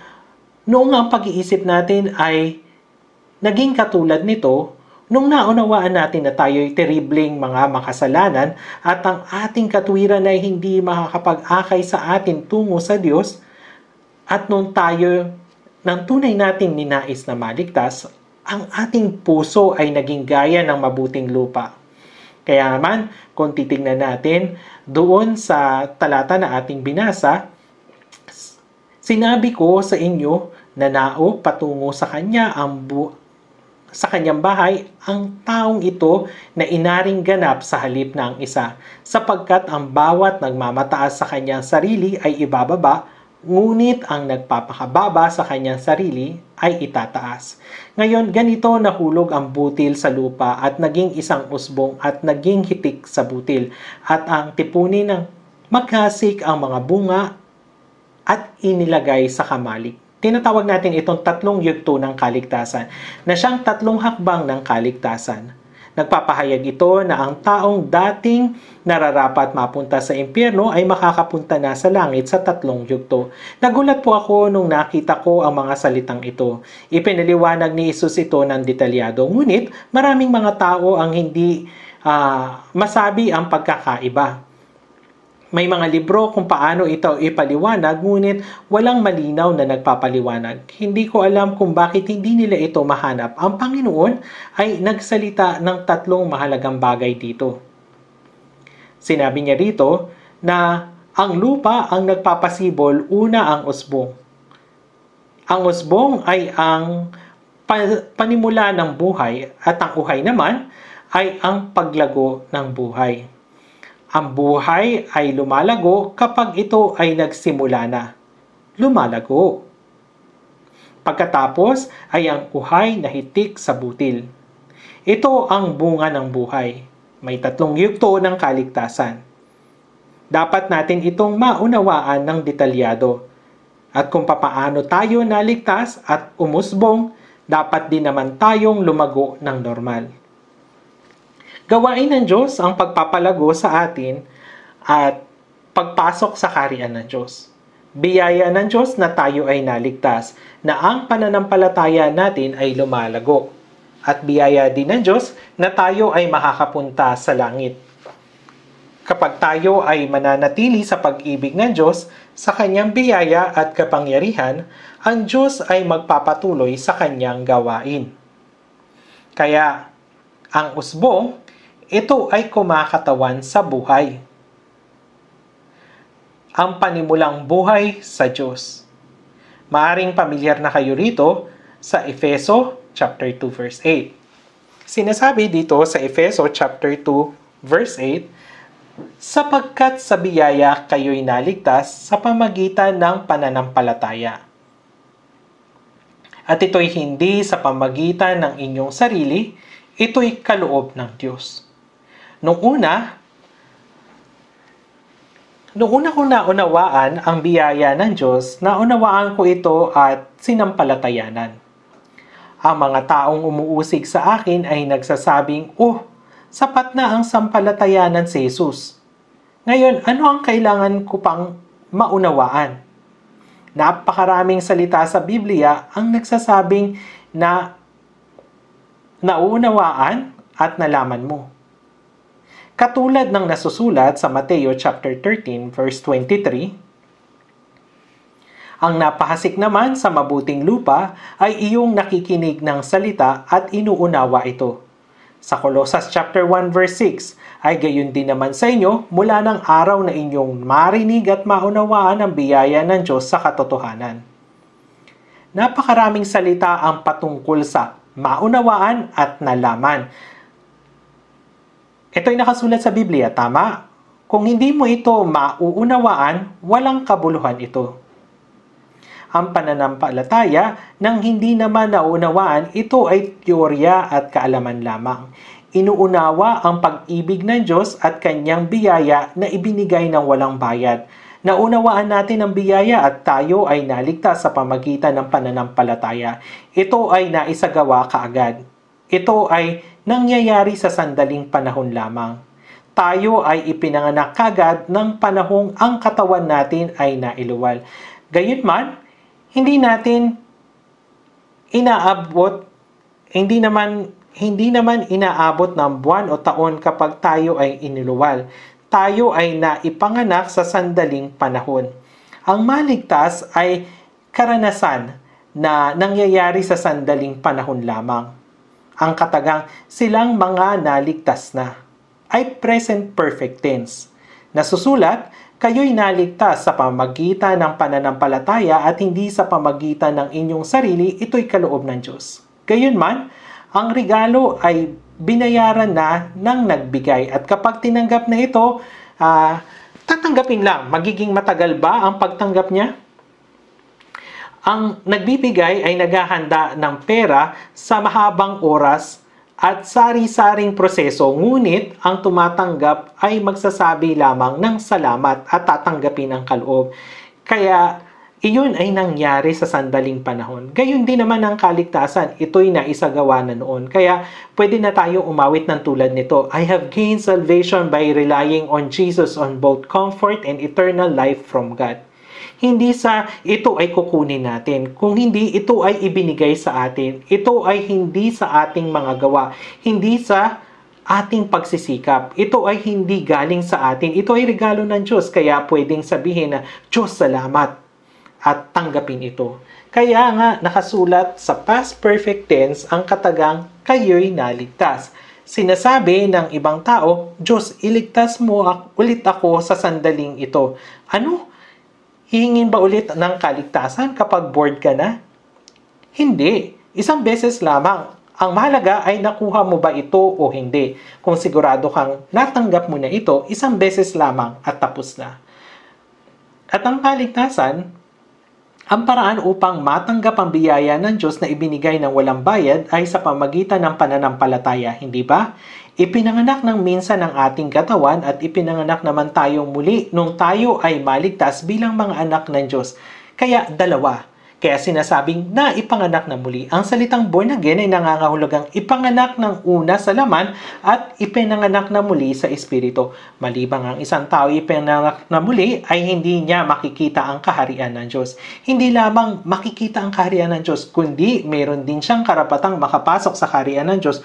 noong ang pag-iisip natin ay naging katulad nito Nung naunawaan natin na tayo'y teribling mga makasalanan at ang ating katwiran ay hindi makakapag-akay sa atin tungo sa Diyos, at nung tayo nang tunay nating ninais na maligtas, ang ating puso ay naging gaya ng mabuting lupa. Kaya naman, kung titingnan natin doon sa talata na ating binasa, sinabi ko sa inyo na nao patungo sa kanya ang bu- sa kanyang bahay ang taong ito na inaring ganap sa halip ng isa sapagkat ang bawat nagmamataas sa kanyang sarili ay ibababa Ngunit ang nagpapakababa sa kanyang sarili ay itataas. Ngayon, ganito nahulog ang butil sa lupa at naging isang usbong at naging hitik sa butil. At ang tipunin ng maghasik ang mga bunga at inilagay sa kamalik. Tinatawag natin itong tatlong yugto ng kaligtasan na siyang tatlong hakbang ng kaligtasan Nagpapahayag ito na ang taong dating nararapat mapunta sa impyerno ay makakapunta na sa langit sa tatlong yugto. Nagulat po ako nung nakita ko ang mga salitang ito. Ipinaliwanag ni Isus ito ng detalyado. Ngunit maraming mga tao ang hindi uh, masabi ang pagkakaiba. May mga libro kung paano ito ipaliwanag ngunit walang malinaw na nagpapaliwanag. Hindi ko alam kung bakit hindi nila ito mahanap. Ang Panginoon ay nagsalita ng tatlong mahalagang bagay dito. Sinabi niya rito na ang lupa ang nagpapasibol, una ang usbong. Ang usbong ay ang panimula ng buhay at ang uhay naman ay ang paglago ng buhay. Ang buhay ay lumalago kapag ito ay nagsimula na. Lumalago. Pagkatapos ay ang kuhay na hitik sa butil. Ito ang bunga ng buhay. May tatlong yugto ng kaligtasan. Dapat natin itong maunawaan ng detalyado. At kung papaano tayo naligtas at umusbong, dapat din naman tayong lumago ng normal. Gawain ng Diyos ang pagpapalago sa atin at pagpasok sa karian ng Diyos. Biyaya ng Diyos na tayo ay naligtas, na ang pananampalataya natin ay lumalago. At biyaya din ng Diyos na tayo ay makakapunta sa langit. Kapag tayo ay mananatili sa pag-ibig ng Diyos, sa kanyang biyaya at kapangyarihan, ang Diyos ay magpapatuloy sa kanyang gawain. Kaya, ang usbong ito ay kumakatawan sa buhay. Ang panimulang buhay sa Diyos. Maaring pamilyar na kayo rito sa Efeso chapter 2 verse 8. Sinasabi dito sa Efeso chapter 2 verse 8, sapagkat sa biyaya kayo'y naligtas sa pamagitan ng pananampalataya. At ito'y hindi sa pamagitan ng inyong sarili, ito'y kaloob ng Diyos. Nung una, nung una ko naunawaan ang biyaya ng Diyos, naunawaan ko ito at sinampalatayanan. Ang mga taong umuusig sa akin ay nagsasabing, Oh, sapat na ang sampalatayanan si Jesus. Ngayon, ano ang kailangan ko pang maunawaan? Napakaraming salita sa Biblia ang nagsasabing na naunawaan at nalaman mo. Katulad ng nasusulat sa Mateo chapter 13 verse 23, ang napahasik naman sa mabuting lupa ay iyong nakikinig ng salita at inuunawa ito. Sa Colosas chapter 1 verse 6 ay gayon din naman sa inyo mula ng araw na inyong marinig at maunawaan ang biyaya ng Diyos sa katotohanan. Napakaraming salita ang patungkol sa maunawaan at nalaman ito ay nakasulat sa Biblia, tama? Kung hindi mo ito mauunawaan, walang kabuluhan ito. Ang pananampalataya nang hindi naman naunawaan, ito ay teorya at kaalaman lamang. Inuunawa ang pag-ibig ng Diyos at kanyang biyaya na ibinigay ng walang bayad. Naunawaan natin ang biyaya at tayo ay naligtas sa pamagitan ng pananampalataya. Ito ay naisagawa kaagad. Ito ay nangyayari sa sandaling panahon lamang. Tayo ay ipinanganak kagad ng panahong ang katawan natin ay nailuwal. Gayunman, hindi natin inaabot, hindi naman hindi naman inaabot ng buwan o taon kapag tayo ay iniluwal. Tayo ay naipanganak sa sandaling panahon. Ang maligtas ay karanasan na nangyayari sa sandaling panahon lamang ang katagang silang mga naligtas na ay present perfect tense. Nasusulat, kayo'y naligtas sa pamagitan ng pananampalataya at hindi sa pamagitan ng inyong sarili, ito'y kaloob ng Diyos. Gayunman, ang regalo ay binayaran na ng nagbigay at kapag tinanggap na ito, uh, tatanggapin lang. Magiging matagal ba ang pagtanggap niya? Ang nagbibigay ay naghahanda ng pera sa mahabang oras at sari-saring proseso ngunit ang tumatanggap ay magsasabi lamang ng salamat at tatanggapin ang kaloob. Kaya iyon ay nangyari sa sandaling panahon. Gayon din naman ang kaligtasan, ito'y naisagawa na noon. Kaya pwede na tayo umawit ng tulad nito. I have gained salvation by relying on Jesus on both comfort and eternal life from God hindi sa ito ay kukunin natin. Kung hindi, ito ay ibinigay sa atin. Ito ay hindi sa ating mga gawa. Hindi sa ating pagsisikap. Ito ay hindi galing sa atin. Ito ay regalo ng Diyos. Kaya pwedeng sabihin na, Diyos, salamat at tanggapin ito. Kaya nga nakasulat sa past perfect tense ang katagang kayo'y naligtas. Sinasabi ng ibang tao, Diyos, iligtas mo ulit ako sa sandaling ito. Ano? Hihingin ba ulit ng kaligtasan kapag bored ka na? Hindi. Isang beses lamang. Ang mahalaga ay nakuha mo ba ito o hindi. Kung sigurado kang natanggap mo na ito, isang beses lamang at tapos na. At ang kaligtasan, ang paraan upang matanggap ang biyaya ng Diyos na ibinigay ng walang bayad ay sa pamagitan ng pananampalataya, hindi ba? Ipinanganak ng minsan ang ating katawan at ipinanganak naman tayo muli nung tayo ay maligtas bilang mga anak ng Diyos. Kaya dalawa. Kaya sinasabing na ipanganak na muli. Ang salitang born again ay nangangahulugang ipanganak ng una sa laman at ipinanganak na muli sa espiritu. Malibang ang isang tao ipinanganak na muli ay hindi niya makikita ang kaharian ng Diyos. Hindi lamang makikita ang kaharian ng Diyos, kundi meron din siyang karapatang makapasok sa kaharian ng Diyos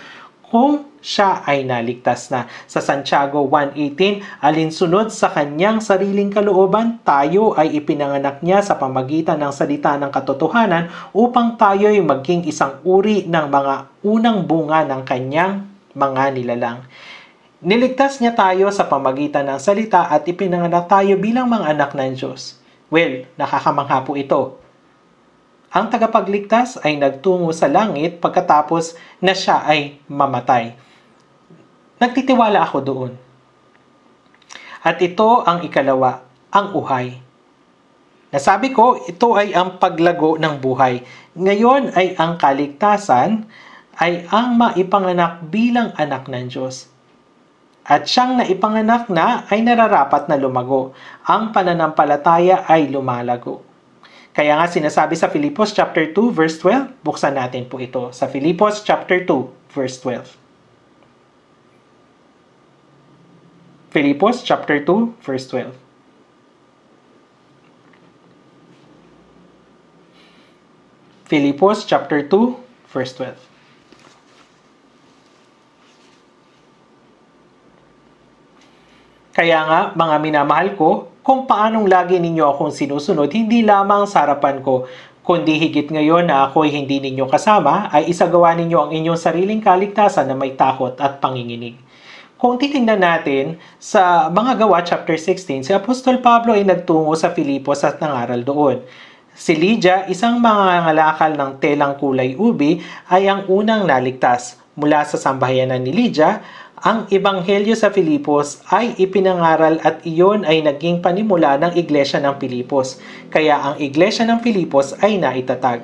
kung siya ay naligtas na. Sa Santiago 1.18, alinsunod sa kanyang sariling kalooban, tayo ay ipinanganak niya sa pamagitan ng salita ng katotohanan upang tayo ay maging isang uri ng mga unang bunga ng kanyang mga nilalang. Niligtas niya tayo sa pamagitan ng salita at ipinanganak tayo bilang mga anak ng Diyos. Well, nakakamangha po ito ang tagapagligtas ay nagtungo sa langit pagkatapos na siya ay mamatay. Nagtitiwala ako doon. At ito ang ikalawa, ang uhay. Nasabi ko, ito ay ang paglago ng buhay. Ngayon ay ang kaligtasan ay ang maipanganak bilang anak ng Diyos at siyang naipanganak na ay nararapat na lumago. Ang pananampalataya ay lumalago. Kaya nga sinasabi sa Filipos chapter 2 verse 12, buksan natin po ito sa Filipos chapter 2 verse 12. Filipos chapter 2 verse 12. Filipos chapter 2 verse 12. Kaya nga, mga minamahal ko, kung paanong lagi ninyo akong sinusunod, hindi lamang sa harapan ko, kundi higit ngayon na ako'y hindi ninyo kasama, ay isagawa ninyo ang inyong sariling kaligtasan na may takot at panginginig. Kung titingnan natin, sa mga gawa chapter 16, si Apostol Pablo ay nagtungo sa Filipos at nangaral doon. Si Lydia, isang mga ngalakal ng telang kulay ubi, ay ang unang naligtas mula sa sambahayanan ni Lydia, ang Ebanghelyo sa Filipos ay ipinangaral at iyon ay naging panimula ng Iglesia ng Filipos, kaya ang Iglesia ng Filipos ay naitatag.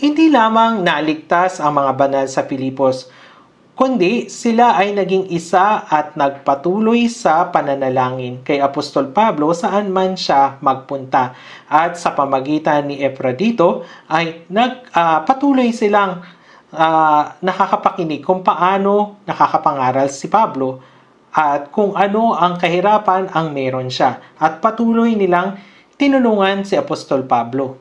Hindi lamang naligtas ang mga banal sa Filipos, kundi sila ay naging isa at nagpatuloy sa pananalangin kay Apostol Pablo saan man siya magpunta. At sa pamagitan ni Epra dito ay nagpatuloy ah, uh, silang uh, nakakapakinig kung paano nakakapangaral si Pablo at kung ano ang kahirapan ang meron siya at patuloy nilang tinulungan si Apostol Pablo.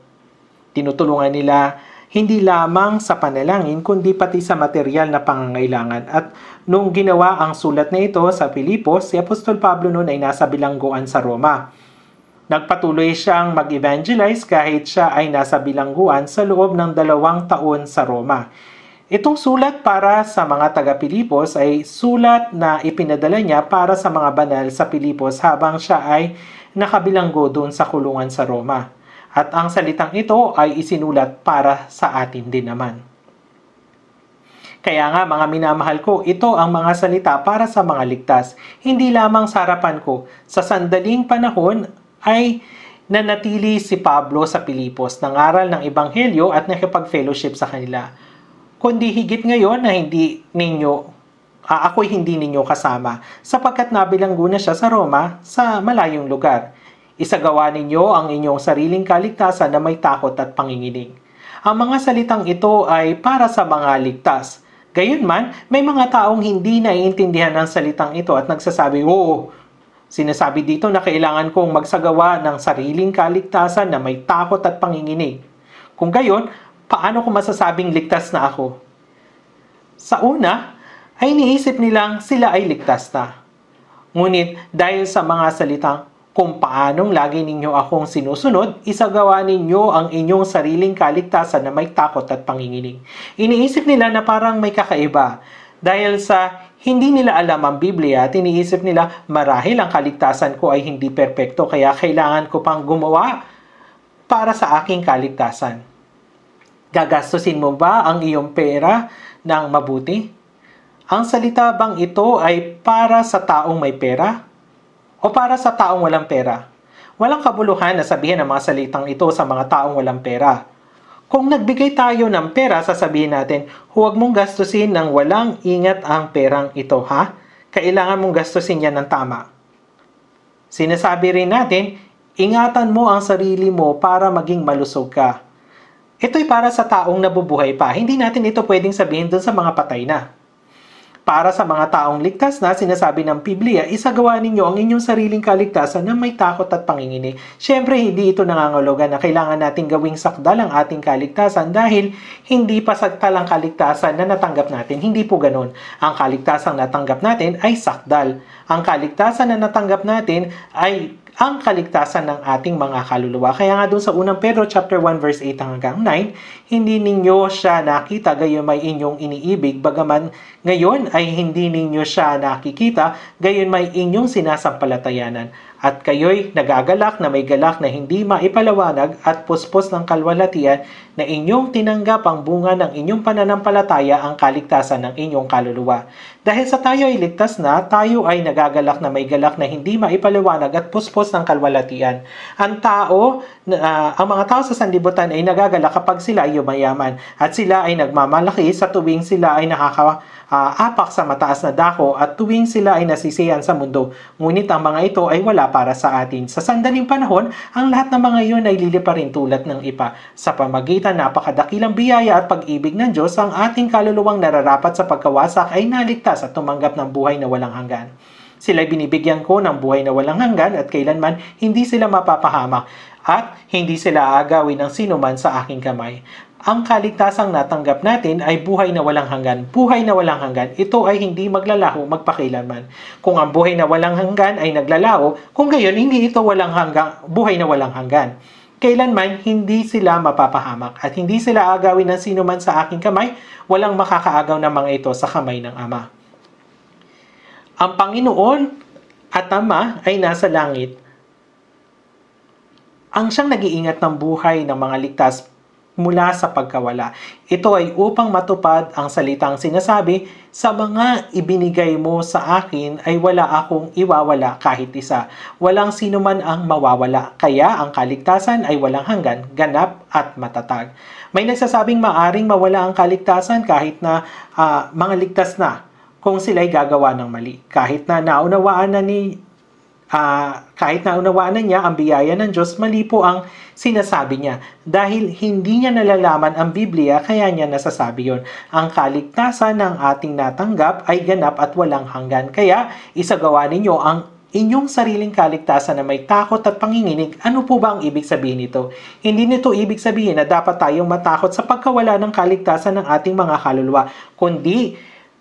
Tinutulungan nila hindi lamang sa panalangin kundi pati sa material na pangangailangan at nung ginawa ang sulat na ito sa Pilipos, si Apostol Pablo noon ay nasa bilangguan sa Roma. Nagpatuloy siyang mag-evangelize kahit siya ay nasa bilangguan sa loob ng dalawang taon sa Roma. Itong sulat para sa mga taga Pilipos ay sulat na ipinadala niya para sa mga banal sa Pilipos habang siya ay nakabilanggo doon sa kulungan sa Roma. At ang salitang ito ay isinulat para sa atin din naman. Kaya nga mga minamahal ko, ito ang mga salita para sa mga ligtas. Hindi lamang sa harapan ko. Sa sandaling panahon ay nanatili si Pablo sa Pilipos, nangaral ng Ebanghelyo at nakipag-fellowship sa kanila kundi higit ngayon na hindi ninyo uh, ako'y hindi ninyo kasama sapagkat nabilanggo na siya sa Roma sa malayong lugar. Isagawa ninyo ang inyong sariling kaligtasan na may takot at panginginig. Ang mga salitang ito ay para sa mga ligtas. Gayunman, may mga taong hindi naiintindihan ang salitang ito at nagsasabi, Oo, sinasabi dito na kailangan kong magsagawa ng sariling kaligtasan na may takot at panginginig. Kung gayon, paano ko masasabing ligtas na ako? Sa una, ay iniisip nilang sila ay ligtas na. Ngunit dahil sa mga salitang kung paanong lagi ninyo akong sinusunod, isagawa ninyo ang inyong sariling kaligtasan na may takot at panginginig. Iniisip nila na parang may kakaiba dahil sa hindi nila alam ang Biblia at nila marahil ang kaligtasan ko ay hindi perpekto kaya kailangan ko pang gumawa para sa aking kaligtasan. Gagastusin mo ba ang iyong pera ng mabuti? Ang salita bang ito ay para sa taong may pera? O para sa taong walang pera? Walang kabuluhan na sabihin ang mga salitang ito sa mga taong walang pera. Kung nagbigay tayo ng pera, sasabihin natin, huwag mong gastusin ng walang ingat ang perang ito, ha? Kailangan mong gastusin yan ng tama. Sinasabi rin natin, ingatan mo ang sarili mo para maging malusog ka. Ito'y para sa taong nabubuhay pa. Hindi natin ito pwedeng sabihin doon sa mga patay na. Para sa mga taong ligtas na, sinasabi ng Biblia, isagawa ninyo ang inyong sariling kaligtasan na may takot at panginginig. Siyempre, hindi ito nangangalogan na kailangan nating gawing sakdal ang ating kaligtasan dahil hindi pa sakdal ang kaligtasan na natanggap natin. Hindi po ganun. Ang kaligtasan na natanggap natin ay sakdal. Ang kaligtasan na natanggap natin ay ang kaligtasan ng ating mga kaluluwa. Kaya nga doon sa unang Pedro chapter 1 verse 8 hanggang 9, hindi ninyo siya nakita gayon may inyong iniibig, bagaman ngayon ay hindi ninyo siya nakikita gayon may inyong sinasampalatayanan. At kayo'y nagagalak na may galak na hindi maipalawanag at puspos ng kalwalatian na inyong tinanggap ang bunga ng inyong pananampalataya ang kaligtasan ng inyong kaluluwa. Dahil sa tayo ay ligtas na, tayo ay nagagalak na may galak na hindi maipaliwanag at puspos ng kalwalatian. Ang tao, uh, ang mga tao sa sanlibutan ay nagagalak kapag sila ay yumayaman at sila ay nagmamalaki sa tuwing sila ay nakaka uh, apak sa mataas na dako at tuwing sila ay nasisiyan sa mundo. Ngunit ang mga ito ay wala para sa atin. Sa sandaling panahon, ang lahat ng mga iyon ay lilipa rin tulad ng ipa. Sa pamagitan pamamagitan napakadakilang biyaya at pag-ibig ng Diyos, ang ating kaluluwang nararapat sa pagkawasak ay naligtas at tumanggap ng buhay na walang hanggan. Sila'y binibigyan ko ng buhay na walang hanggan at kailanman hindi sila mapapahamak at hindi sila aagawin ng sinuman sa aking kamay. Ang kaligtasang natanggap natin ay buhay na walang hanggan. Buhay na walang hanggan, ito ay hindi maglalaho magpakailanman. Kung ang buhay na walang hanggan ay naglalaho, kung gayon hindi ito walang hanggan, buhay na walang hanggan kailanman hindi sila mapapahamak at hindi sila agawin ng sino man sa aking kamay, walang makakaagaw ng mga ito sa kamay ng Ama. Ang Panginoon at Ama ay nasa langit. Ang siyang nag-iingat ng buhay ng mga ligtas mula sa pagkawala. Ito ay upang matupad ang salitang sinasabi, sa mga ibinigay mo sa akin ay wala akong iwawala kahit isa. Walang sino man ang mawawala, kaya ang kaligtasan ay walang hanggan, ganap at matatag. May nagsasabing maaring mawala ang kaligtasan kahit na uh, mga ligtas na kung sila'y gagawa ng mali. Kahit na naunawaan na ni uh, kahit naunawaan na niya ang biyaya ng Diyos, mali po ang sinasabi niya. Dahil hindi niya nalalaman ang Biblia, kaya niya nasasabi yon. Ang kaligtasan ng ating natanggap ay ganap at walang hanggan. Kaya isagawa ninyo ang inyong sariling kaligtasan na may takot at panginginig, ano po ba ang ibig sabihin nito? Hindi nito ibig sabihin na dapat tayong matakot sa pagkawala ng kaligtasan ng ating mga kaluluwa, kundi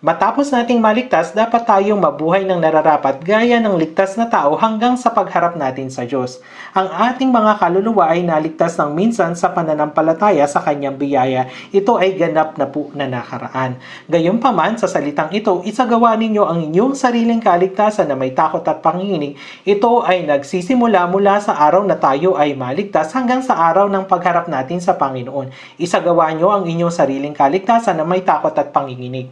Matapos nating maligtas, dapat tayong mabuhay ng nararapat gaya ng ligtas na tao hanggang sa pagharap natin sa Diyos. Ang ating mga kaluluwa ay naligtas ng minsan sa pananampalataya sa kanyang biyaya. Ito ay ganap na po na nakaraan. Gayunpaman, sa salitang ito, isagawa ninyo ang inyong sariling kaligtasan na may takot at panginig. Ito ay nagsisimula mula sa araw na tayo ay maligtas hanggang sa araw ng pagharap natin sa Panginoon. Isagawa nyo ang inyong sariling kaligtasan na may takot at panginginig.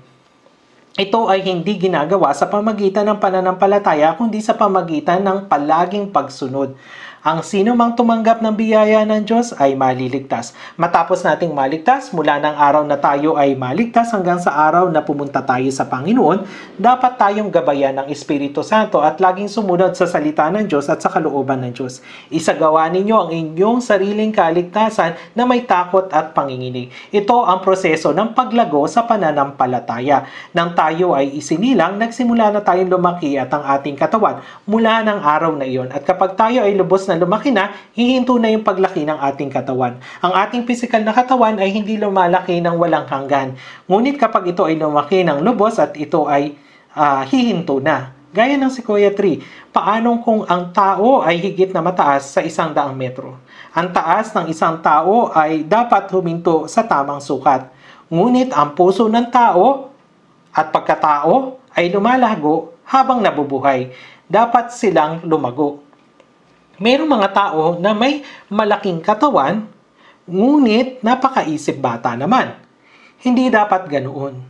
Ito ay hindi ginagawa sa pamagitan ng pananampalataya kundi sa pamagitan ng palaging pagsunod. Ang sino mang tumanggap ng biyaya ng Diyos ay maliligtas. Matapos nating maligtas, mula ng araw na tayo ay maligtas hanggang sa araw na pumunta tayo sa Panginoon, dapat tayong gabayan ng Espiritu Santo at laging sumunod sa salita ng Diyos at sa kalooban ng Diyos. Isagawa ninyo ang inyong sariling kaligtasan na may takot at panginginig. Ito ang proseso ng paglago sa pananampalataya. Nang tayo ay isinilang, nagsimula na tayong lumaki at ang ating katawan mula ng araw na iyon. At kapag tayo ay lubos na lumaki na, hihinto na yung paglaki ng ating katawan. Ang ating physical na katawan ay hindi lumalaki ng walang hanggan. Ngunit kapag ito ay lumaki ng lubos at ito ay uh, hihinto na. Gaya ng si Kuya 3, paano kung ang tao ay higit na mataas sa isang daang metro? Ang taas ng isang tao ay dapat huminto sa tamang sukat. Ngunit ang puso ng tao at pagkatao ay lumalago habang nabubuhay. Dapat silang lumago. Merong mga tao na may malaking katawan, ngunit napakaisip bata naman. Hindi dapat ganoon.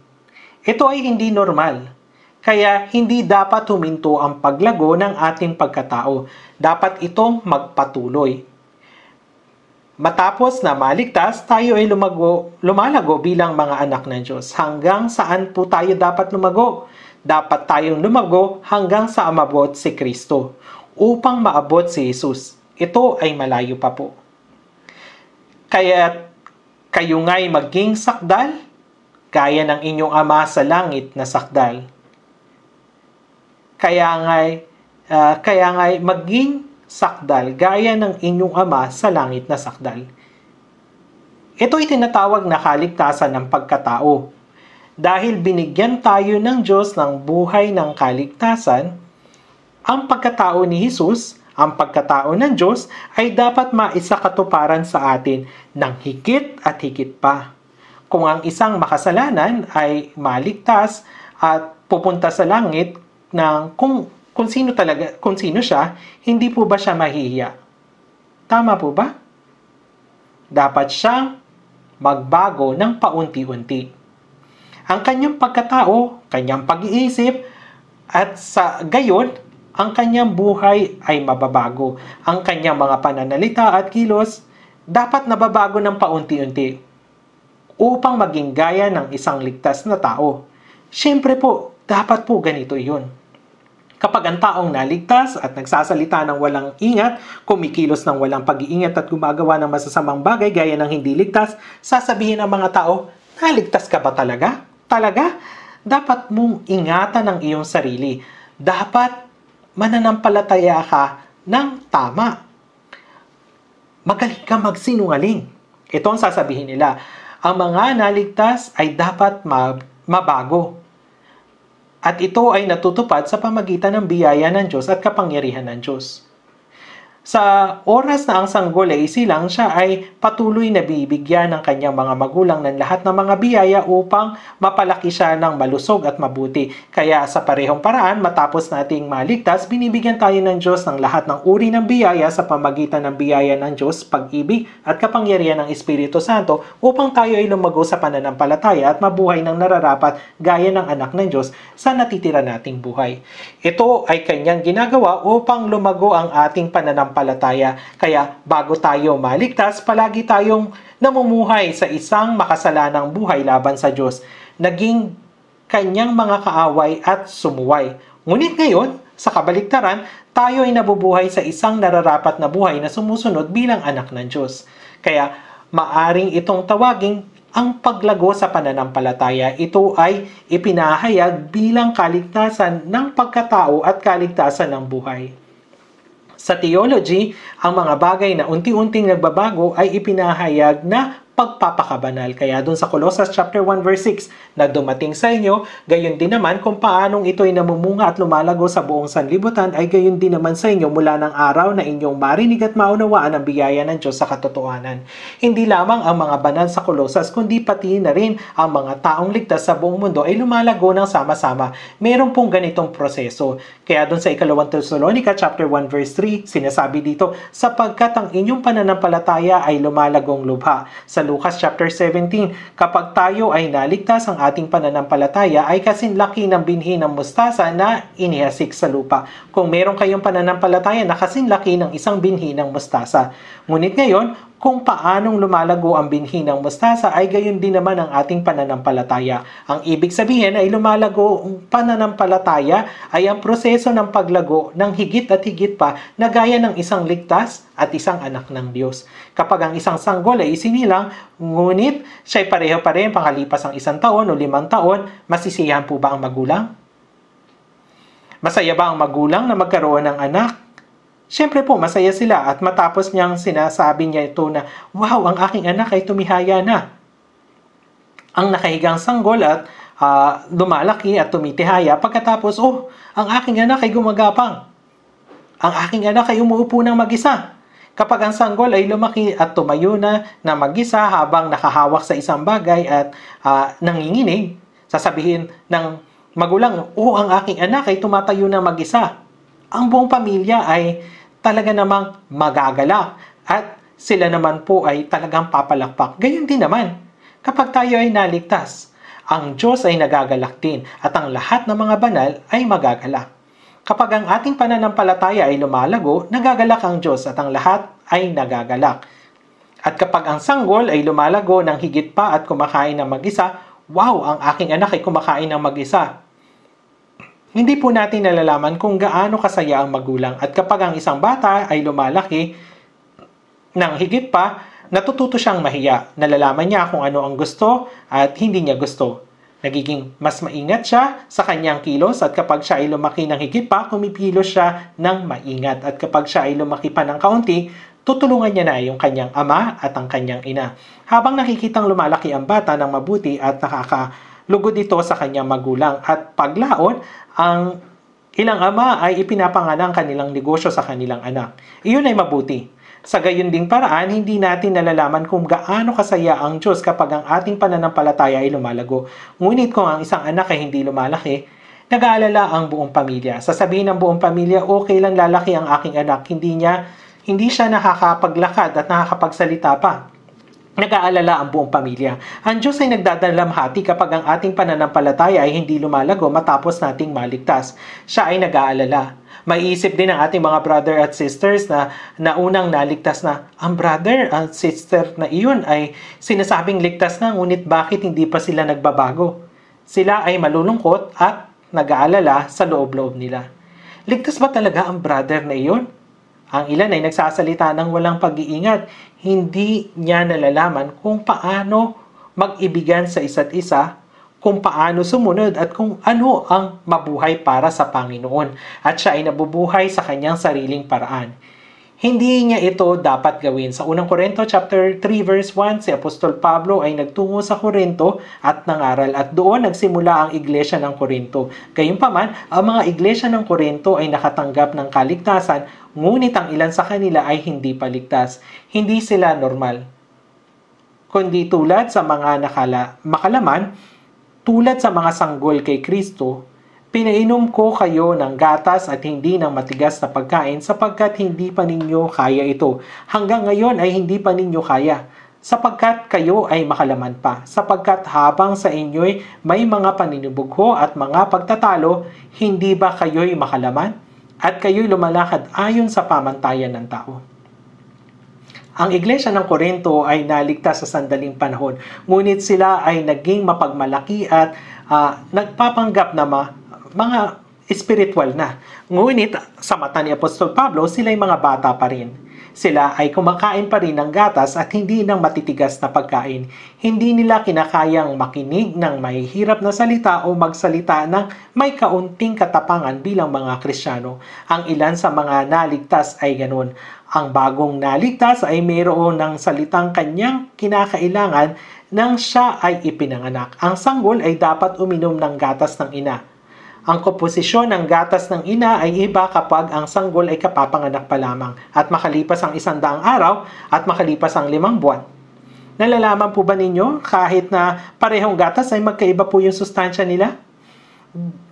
Ito ay hindi normal. Kaya hindi dapat huminto ang paglago ng ating pagkatao. Dapat itong magpatuloy. Matapos na maligtas, tayo ay lumago, lumalago bilang mga anak ng Diyos. Hanggang saan po tayo dapat lumago? Dapat tayong lumago hanggang sa amabot si Kristo upang maabot si Jesus. Ito ay malayo pa po. Kaya kayo nga'y maging sakdal, kaya ng inyong ama sa langit na sakdal. Kaya nga'y uh, kaya nga'y maging sakdal, gaya ng inyong ama sa langit na sakdal. Ito ay tinatawag na kaligtasan ng pagkatao. Dahil binigyan tayo ng Diyos ng buhay ng kaligtasan, ang pagkatao ni Jesus, ang pagkatao ng Diyos ay dapat maisakatuparan sa atin ng hikit at hikit pa. Kung ang isang makasalanan ay maligtas at pupunta sa langit ng kung kung sino talaga kung sino siya, hindi po ba siya mahihiya? Tama po ba? Dapat siyang magbago ng paunti-unti. Ang kanyang pagkatao, kanyang pag-iisip, at sa gayon, ang kanyang buhay ay mababago. Ang kanyang mga pananalita at kilos dapat nababago ng paunti-unti upang maging gaya ng isang ligtas na tao. Siyempre po, dapat po ganito yun. Kapag ang taong naligtas at nagsasalita ng walang ingat, kumikilos ng walang pag-iingat at gumagawa ng masasamang bagay gaya ng hindi ligtas, sasabihin ng mga tao, naligtas ka ba talaga? Talaga? Dapat mong ingatan ang iyong sarili. Dapat mananampalataya ka ng tama. Magaling ka magsinungaling. Ito ang sasabihin nila. Ang mga naligtas ay dapat mabago. At ito ay natutupad sa pamagitan ng biyaya ng Diyos at kapangyarihan ng Diyos. Sa oras na ang sanggol ay isilang siya ay patuloy na bibigyan ng kanyang mga magulang ng lahat ng mga biyaya upang mapalaki siya ng malusog at mabuti. Kaya sa parehong paraan matapos nating maligtas, binibigyan tayo ng Diyos ng lahat ng uri ng biyaya sa pamagitan ng biyaya ng Diyos, pag-ibig at kapangyarihan ng Espiritu Santo upang tayo ay lumago sa pananampalataya at mabuhay ng nararapat gaya ng anak ng Diyos sa natitira nating buhay. Ito ay kanyang ginagawa upang lumago ang ating pananampalataya pananampalataya. Kaya bago tayo maligtas, palagi tayong namumuhay sa isang makasalanang buhay laban sa Diyos. Naging kanyang mga kaaway at sumuway. Ngunit ngayon, sa kabaliktaran, tayo ay nabubuhay sa isang nararapat na buhay na sumusunod bilang anak ng Diyos. Kaya maaring itong tawaging ang paglago sa pananampalataya. Ito ay ipinahayag bilang kaligtasan ng pagkatao at kaligtasan ng buhay. Sa theology, ang mga bagay na unti-unting nagbabago ay ipinahayag na pagpapakabanal. Kaya doon sa Colossus chapter 1 verse 6 na dumating sa inyo, gayon din naman kung paanong ito ay namumunga at lumalago sa buong sanlibutan ay gayon din naman sa inyo mula ng araw na inyong marinig at maunawaan ang biyaya ng Diyos sa katotohanan. Hindi lamang ang mga banal sa Colossus kundi pati na rin ang mga taong ligtas sa buong mundo ay lumalago ng sama-sama. Meron pong ganitong proseso. Kaya doon sa ikalawang Thessalonica chapter 1 verse 3, sinasabi dito, sapagkat ang inyong pananampalataya ay lumalagong lubha. Sa Lucas chapter 17, kapag tayo ay naligtas ang ating pananampalataya ay kasinlaki ng binhi ng mustasa na inihasik sa lupa. Kung meron kayong pananampalataya na kasinlaki ng isang binhi ng mustasa. Ngunit ngayon, kung paanong lumalago ang binhi ng mustasa ay gayon din naman ang ating pananampalataya. Ang ibig sabihin ay lumalago ang pananampalataya ay ang proseso ng paglago ng higit at higit pa na gaya ng isang ligtas at isang anak ng Diyos. Kapag ang isang sanggol ay isinilang, ngunit siya'y pareho pa rin pangalipas ang isang taon o limang taon, masisiyahan po ba ang magulang? Masaya ba ang magulang na magkaroon ng anak? Siyempre po, masaya sila at matapos niyang sinasabi niya ito na, Wow, ang aking anak ay tumihaya na. Ang nakahigang sanggol at uh, lumalaki at tumitihaya pagkatapos, Oh, ang aking anak ay gumagapang. Ang aking anak ay umuupo ng mag-isa. Kapag ang sanggol ay lumaki at tumayo na na mag-isa habang nakahawak sa isang bagay at uh, nanginginig, sasabihin ng magulang, Oh, ang aking anak ay tumatayo na mag-isa. Ang buong pamilya ay talaga namang magagalak at sila naman po ay talagang papalakpak. Gayon din naman, kapag tayo ay naligtas, ang Diyos ay nagagalak din at ang lahat ng mga banal ay magagalak. Kapag ang ating pananampalataya ay lumalago, nagagalak ang Diyos at ang lahat ay nagagalak. At kapag ang sanggol ay lumalago ng higit pa at kumakain ng mag-isa, wow, ang aking anak ay kumakain ng mag-isa. Hindi po natin nalalaman kung gaano kasaya ang magulang at kapag ang isang bata ay lumalaki nang higit pa, natututo siyang mahiya. Nalalaman niya kung ano ang gusto at hindi niya gusto. Nagiging mas maingat siya sa kanyang kilos at kapag siya ay lumaki ng higit pa, kumikilos siya ng maingat. At kapag siya ay lumaki pa ng kaunti, tutulungan niya na yung kanyang ama at ang kanyang ina. Habang nakikitang lumalaki ang bata ng mabuti at nakaka lugod ito sa kanyang magulang at paglaon ang ilang ama ay ipinapangalan kanilang negosyo sa kanilang anak. Iyon ay mabuti. Sa gayon ding paraan, hindi natin nalalaman kung gaano kasaya ang Diyos kapag ang ating pananampalataya ay lumalago. Ngunit kung ang isang anak ay hindi lumalaki, nag-aalala ang buong pamilya. Sasabihin ng buong pamilya, okay lang lalaki ang aking anak, hindi niya hindi siya nakakapaglakad at nakakapagsalita pa. Nag-aalala ang buong pamilya. Ang Diyos ay nagdadalamhati kapag ang ating pananampalataya ay hindi lumalago matapos nating maligtas. Siya ay nag-aalala. Maiisip din ang ating mga brother at sisters na naunang naligtas na ang brother at sister na iyon ay sinasabing ligtas na ngunit bakit hindi pa sila nagbabago? Sila ay malulungkot at nag-aalala sa loob-loob nila. Ligtas ba talaga ang brother na iyon? Ang ilan ay nagsasalita ng walang pag-iingat. Hindi niya nalalaman kung paano mag-ibigan sa isa't isa, kung paano sumunod at kung ano ang mabuhay para sa Panginoon. At siya ay nabubuhay sa kanyang sariling paraan. Hindi niya ito dapat gawin. Sa unang Korinto chapter 3 verse 1, si Apostol Pablo ay nagtungo sa Korinto at nangaral at doon nagsimula ang iglesia ng Korinto. Gayunpaman, ang mga iglesia ng Korinto ay nakatanggap ng kaligtasan, ngunit ang ilan sa kanila ay hindi paligtas. Hindi sila normal. Kundi tulad sa mga nakala, makalaman, tulad sa mga sanggol kay Kristo, Pinainom ko kayo ng gatas at hindi ng matigas na pagkain sapagkat hindi pa ninyo kaya ito. Hanggang ngayon ay hindi pa ninyo kaya sapagkat kayo ay makalaman pa, sapagkat habang sa inyo'y may mga paninubugho at mga pagtatalo, hindi ba kayo'y makalaman? At kayo'y lumalakad ayon sa pamantayan ng tao. Ang iglesia ng Korinto ay naligtas sa sandaling panahon, ngunit sila ay naging mapagmalaki at uh, nagpapanggap na ma mga spiritual na. Ngunit sa mata ni Apostol Pablo, sila'y mga bata pa rin. Sila ay kumakain pa rin ng gatas at hindi ng matitigas na pagkain. Hindi nila kinakayang makinig ng mahihirap na salita o magsalita ng may kaunting katapangan bilang mga Krisyano. Ang ilan sa mga naligtas ay ganoon. Ang bagong naligtas ay mayroon ng salitang kanyang kinakailangan nang siya ay ipinanganak. Ang sanggol ay dapat uminom ng gatas ng ina ang komposisyon ng gatas ng ina ay iba kapag ang sanggol ay kapapanganak pa lamang at makalipas ang isang daang araw at makalipas ang limang buwan. Nalalaman po ba ninyo kahit na parehong gatas ay magkaiba po yung sustansya nila?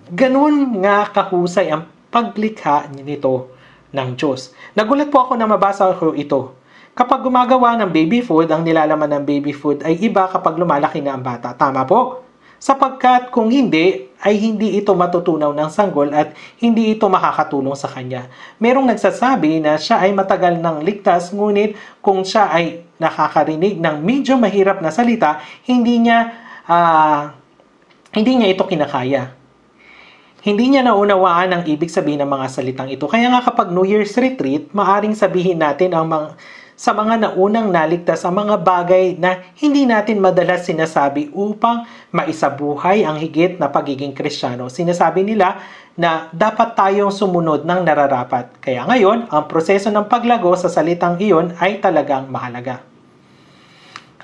Ganun nga kahusay ang paglikha nito ng Diyos. Nagulat po ako na mabasa ko ito. Kapag gumagawa ng baby food, ang nilalaman ng baby food ay iba kapag lumalaki na ang bata. Tama po? Sapagkat kung hindi, ay hindi ito matutunaw ng sanggol at hindi ito makakatulong sa kanya. Merong nagsasabi na siya ay matagal ng ligtas ngunit kung siya ay nakakarinig ng medyo mahirap na salita, hindi niya uh, hindi niya ito kinakaya hindi niya naunawaan ang ibig sabihin ng mga salitang ito. Kaya nga kapag New Year's retreat, maaring sabihin natin ang mga sa mga naunang naligtas ang mga bagay na hindi natin madalas sinasabi upang maisabuhay ang higit na pagiging kristyano. Sinasabi nila na dapat tayong sumunod ng nararapat. Kaya ngayon, ang proseso ng paglago sa salitang iyon ay talagang mahalaga.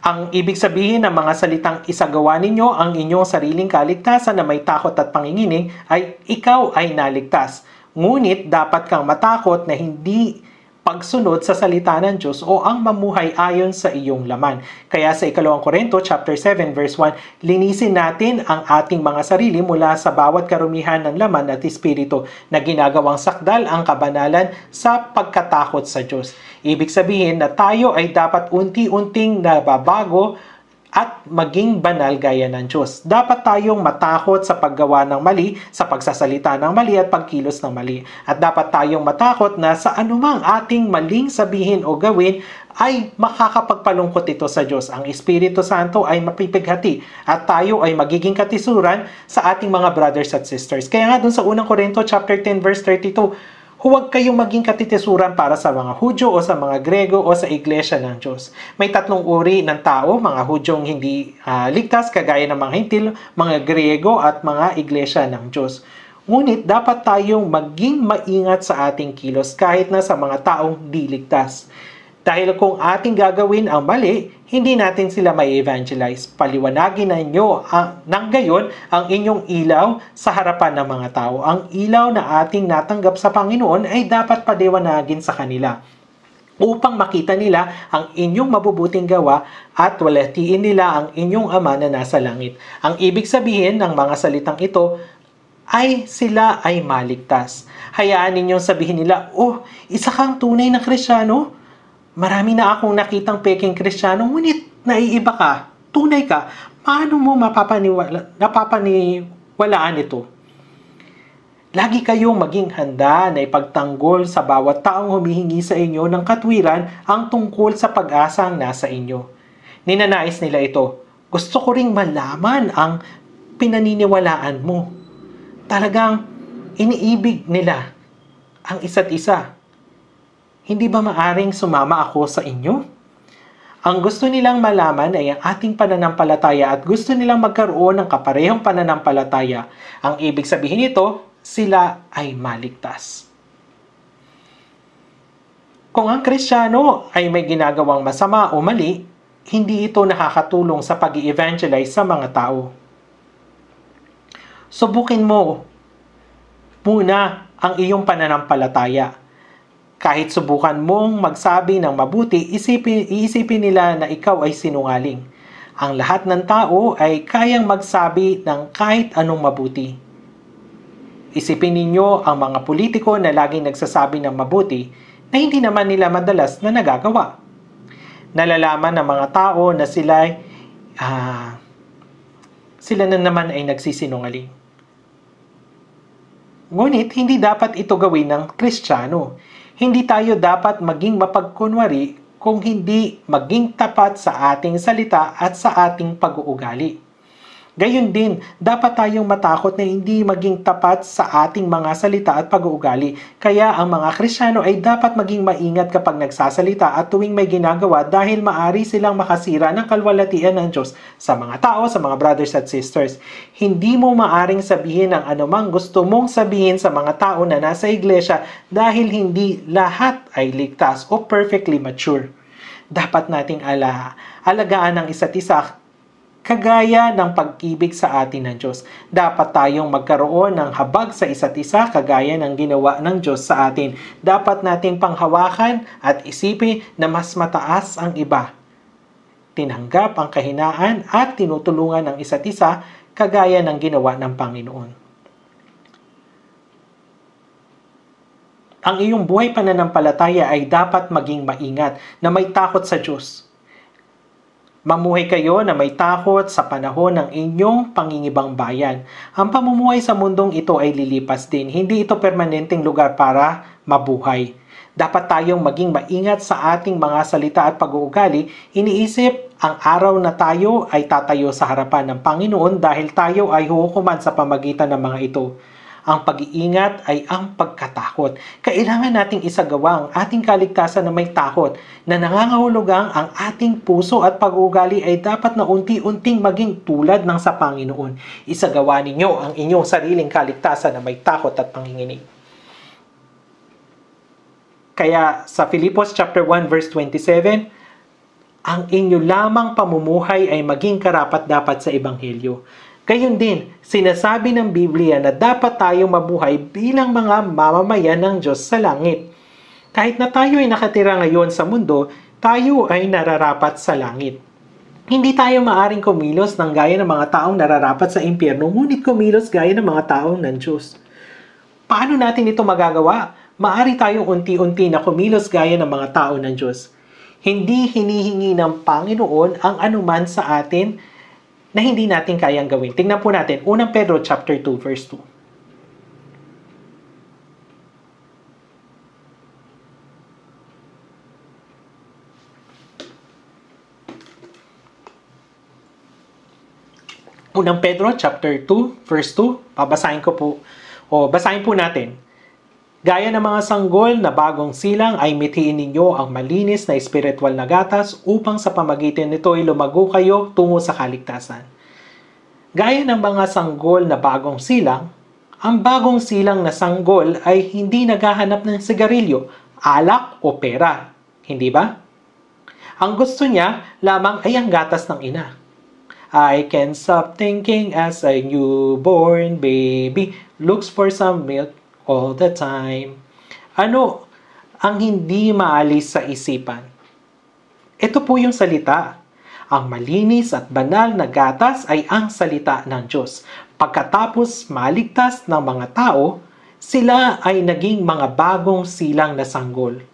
Ang ibig sabihin ng mga salitang isagawa ninyo ang inyong sariling kaligtasan na may takot at panginginig ay ikaw ay naligtas. Ngunit dapat kang matakot na hindi pagsunod sa salita ng Diyos o ang mamuhay ayon sa iyong laman. Kaya sa ikalawang Korento chapter 7 verse 1, linisin natin ang ating mga sarili mula sa bawat karumihan ng laman at espiritu na ginagawang sakdal ang kabanalan sa pagkatakot sa Diyos. Ibig sabihin na tayo ay dapat unti-unting nababago at maging banal gaya ng Diyos. Dapat tayong matakot sa paggawa ng mali, sa pagsasalita ng mali at pagkilos ng mali. At dapat tayong matakot na sa anumang ating maling sabihin o gawin ay makakapagpalungkot ito sa Diyos. Ang Espiritu Santo ay mapipighati at tayo ay magiging katisuran sa ating mga brothers at sisters. Kaya nga dun sa unang Korinto chapter 10 verse 32, Huwag kayong maging katitisuran para sa mga Hudyo o sa mga Grego o sa Iglesia ng Diyos. May tatlong uri ng tao, mga Hudyong hindi uh, ligtas, kagaya ng mga Hintil, mga Grego at mga Iglesia ng Diyos. Ngunit dapat tayong maging maingat sa ating kilos kahit na sa mga taong di ligtas. Dahil kung ating gagawin ang mali, hindi natin sila mai-evangelize. Paliwanagin ninyo ang, ah, ng gayon ang inyong ilaw sa harapan ng mga tao. Ang ilaw na ating natanggap sa Panginoon ay dapat paliwanagin sa kanila upang makita nila ang inyong mabubuting gawa at walatiin nila ang inyong ama na nasa langit. Ang ibig sabihin ng mga salitang ito ay sila ay maligtas. Hayaan ninyong sabihin nila, Oh, isa kang tunay na krisyano? Marami na akong nakitang peking kristyano, ngunit naiiba ka, tunay ka, paano mo mapapaniwala, napapaniwalaan ito? Lagi kayong maging handa na ipagtanggol sa bawat taong humihingi sa inyo ng katwiran ang tungkol sa pag-asang nasa inyo. Ninanais nila ito. Gusto ko ring malaman ang pinaniniwalaan mo. Talagang iniibig nila ang isa't isa. Hindi ba maaring sumama ako sa inyo? Ang gusto nilang malaman ay ang ating pananampalataya at gusto nilang magkaroon ng kaparehong pananampalataya. Ang ibig sabihin nito, sila ay maligtas. Kung ang Kristiyano ay may ginagawang masama o mali, hindi ito nakakatulong sa pag evangelize sa mga tao. Subukin mo muna ang iyong pananampalataya kahit subukan mong magsabi ng mabuti, isipin, iisipin nila na ikaw ay sinungaling. Ang lahat ng tao ay kayang magsabi ng kahit anong mabuti. Isipin ninyo ang mga politiko na laging nagsasabi ng mabuti na hindi naman nila madalas na nagagawa. Nalalaman ng mga tao na sila uh, sila na naman ay nagsisinungaling. Ngunit hindi dapat ito gawin ng Kristiyano. Hindi tayo dapat maging mapagkunwari kung hindi maging tapat sa ating salita at sa ating pag-uugali. Gayon din, dapat tayong matakot na hindi maging tapat sa ating mga salita at pag-uugali. Kaya ang mga Kristiyano ay dapat maging maingat kapag nagsasalita at tuwing may ginagawa dahil maari silang makasira ng kalwalatian ng Diyos sa mga tao, sa mga brothers at sisters. Hindi mo maaring sabihin ang anumang gusto mong sabihin sa mga tao na nasa iglesia dahil hindi lahat ay ligtas o perfectly mature dapat nating ala, alagaan ang isa't isa kagaya ng pag-ibig sa atin ng Diyos. Dapat tayong magkaroon ng habag sa isa't isa kagaya ng ginawa ng Diyos sa atin. Dapat nating panghawakan at isipin na mas mataas ang iba. Tinanggap ang kahinaan at tinutulungan ng isa't isa kagaya ng ginawa ng Panginoon. ang iyong buhay pananampalataya ay dapat maging maingat na may takot sa Diyos. Mamuhay kayo na may takot sa panahon ng inyong pangingibang bayan. Ang pamumuhay sa mundong ito ay lilipas din. Hindi ito permanenteng lugar para mabuhay. Dapat tayong maging maingat sa ating mga salita at pag-uugali. Iniisip ang araw na tayo ay tatayo sa harapan ng Panginoon dahil tayo ay huhukuman sa pamagitan ng mga ito. Ang pag-iingat ay ang pagkatakot. Kailangan nating isagawa ang ating kaligtasan na may takot na nangangahulugang ang ating puso at pag-uugali ay dapat na unti-unting maging tulad ng sa Panginoon. Isagawa ninyo ang inyong sariling kaligtasan na may takot at panginginig. Kaya sa Filipos chapter 1 verse 27, ang inyo lamang pamumuhay ay maging karapat dapat sa ebanghelyo. Gayun din, sinasabi ng Biblia na dapat tayong mabuhay bilang mga mamamayan ng Diyos sa langit. Kahit na tayo ay nakatira ngayon sa mundo, tayo ay nararapat sa langit. Hindi tayo maaring kumilos ng gaya ng mga taong nararapat sa impyerno, ngunit kumilos gaya ng mga taong ng Diyos. Paano natin ito magagawa? Maari tayong unti-unti na kumilos gaya ng mga tao ng Diyos. Hindi hinihingi ng Panginoon ang anuman sa atin na hindi natin kayang gawin. Tingnan po natin, unang Pedro chapter 2 verse 2. Unang Pedro chapter 2 verse 2, pabasahin ko po o basahin po natin. Gaya ng mga sanggol na bagong silang ay mitiin ninyo ang malinis na espiritual na gatas upang sa pamagitan nito ay lumago kayo tungo sa kaligtasan. Gaya ng mga sanggol na bagong silang, ang bagong silang na sanggol ay hindi naghahanap ng sigarilyo, alak o pera, hindi ba? Ang gusto niya lamang ay ang gatas ng ina. I can't stop thinking as a newborn baby looks for some milk all the time. Ano ang hindi maalis sa isipan? Ito po yung salita. Ang malinis at banal na gatas ay ang salita ng Diyos. Pagkatapos maligtas ng mga tao, sila ay naging mga bagong silang na sanggol.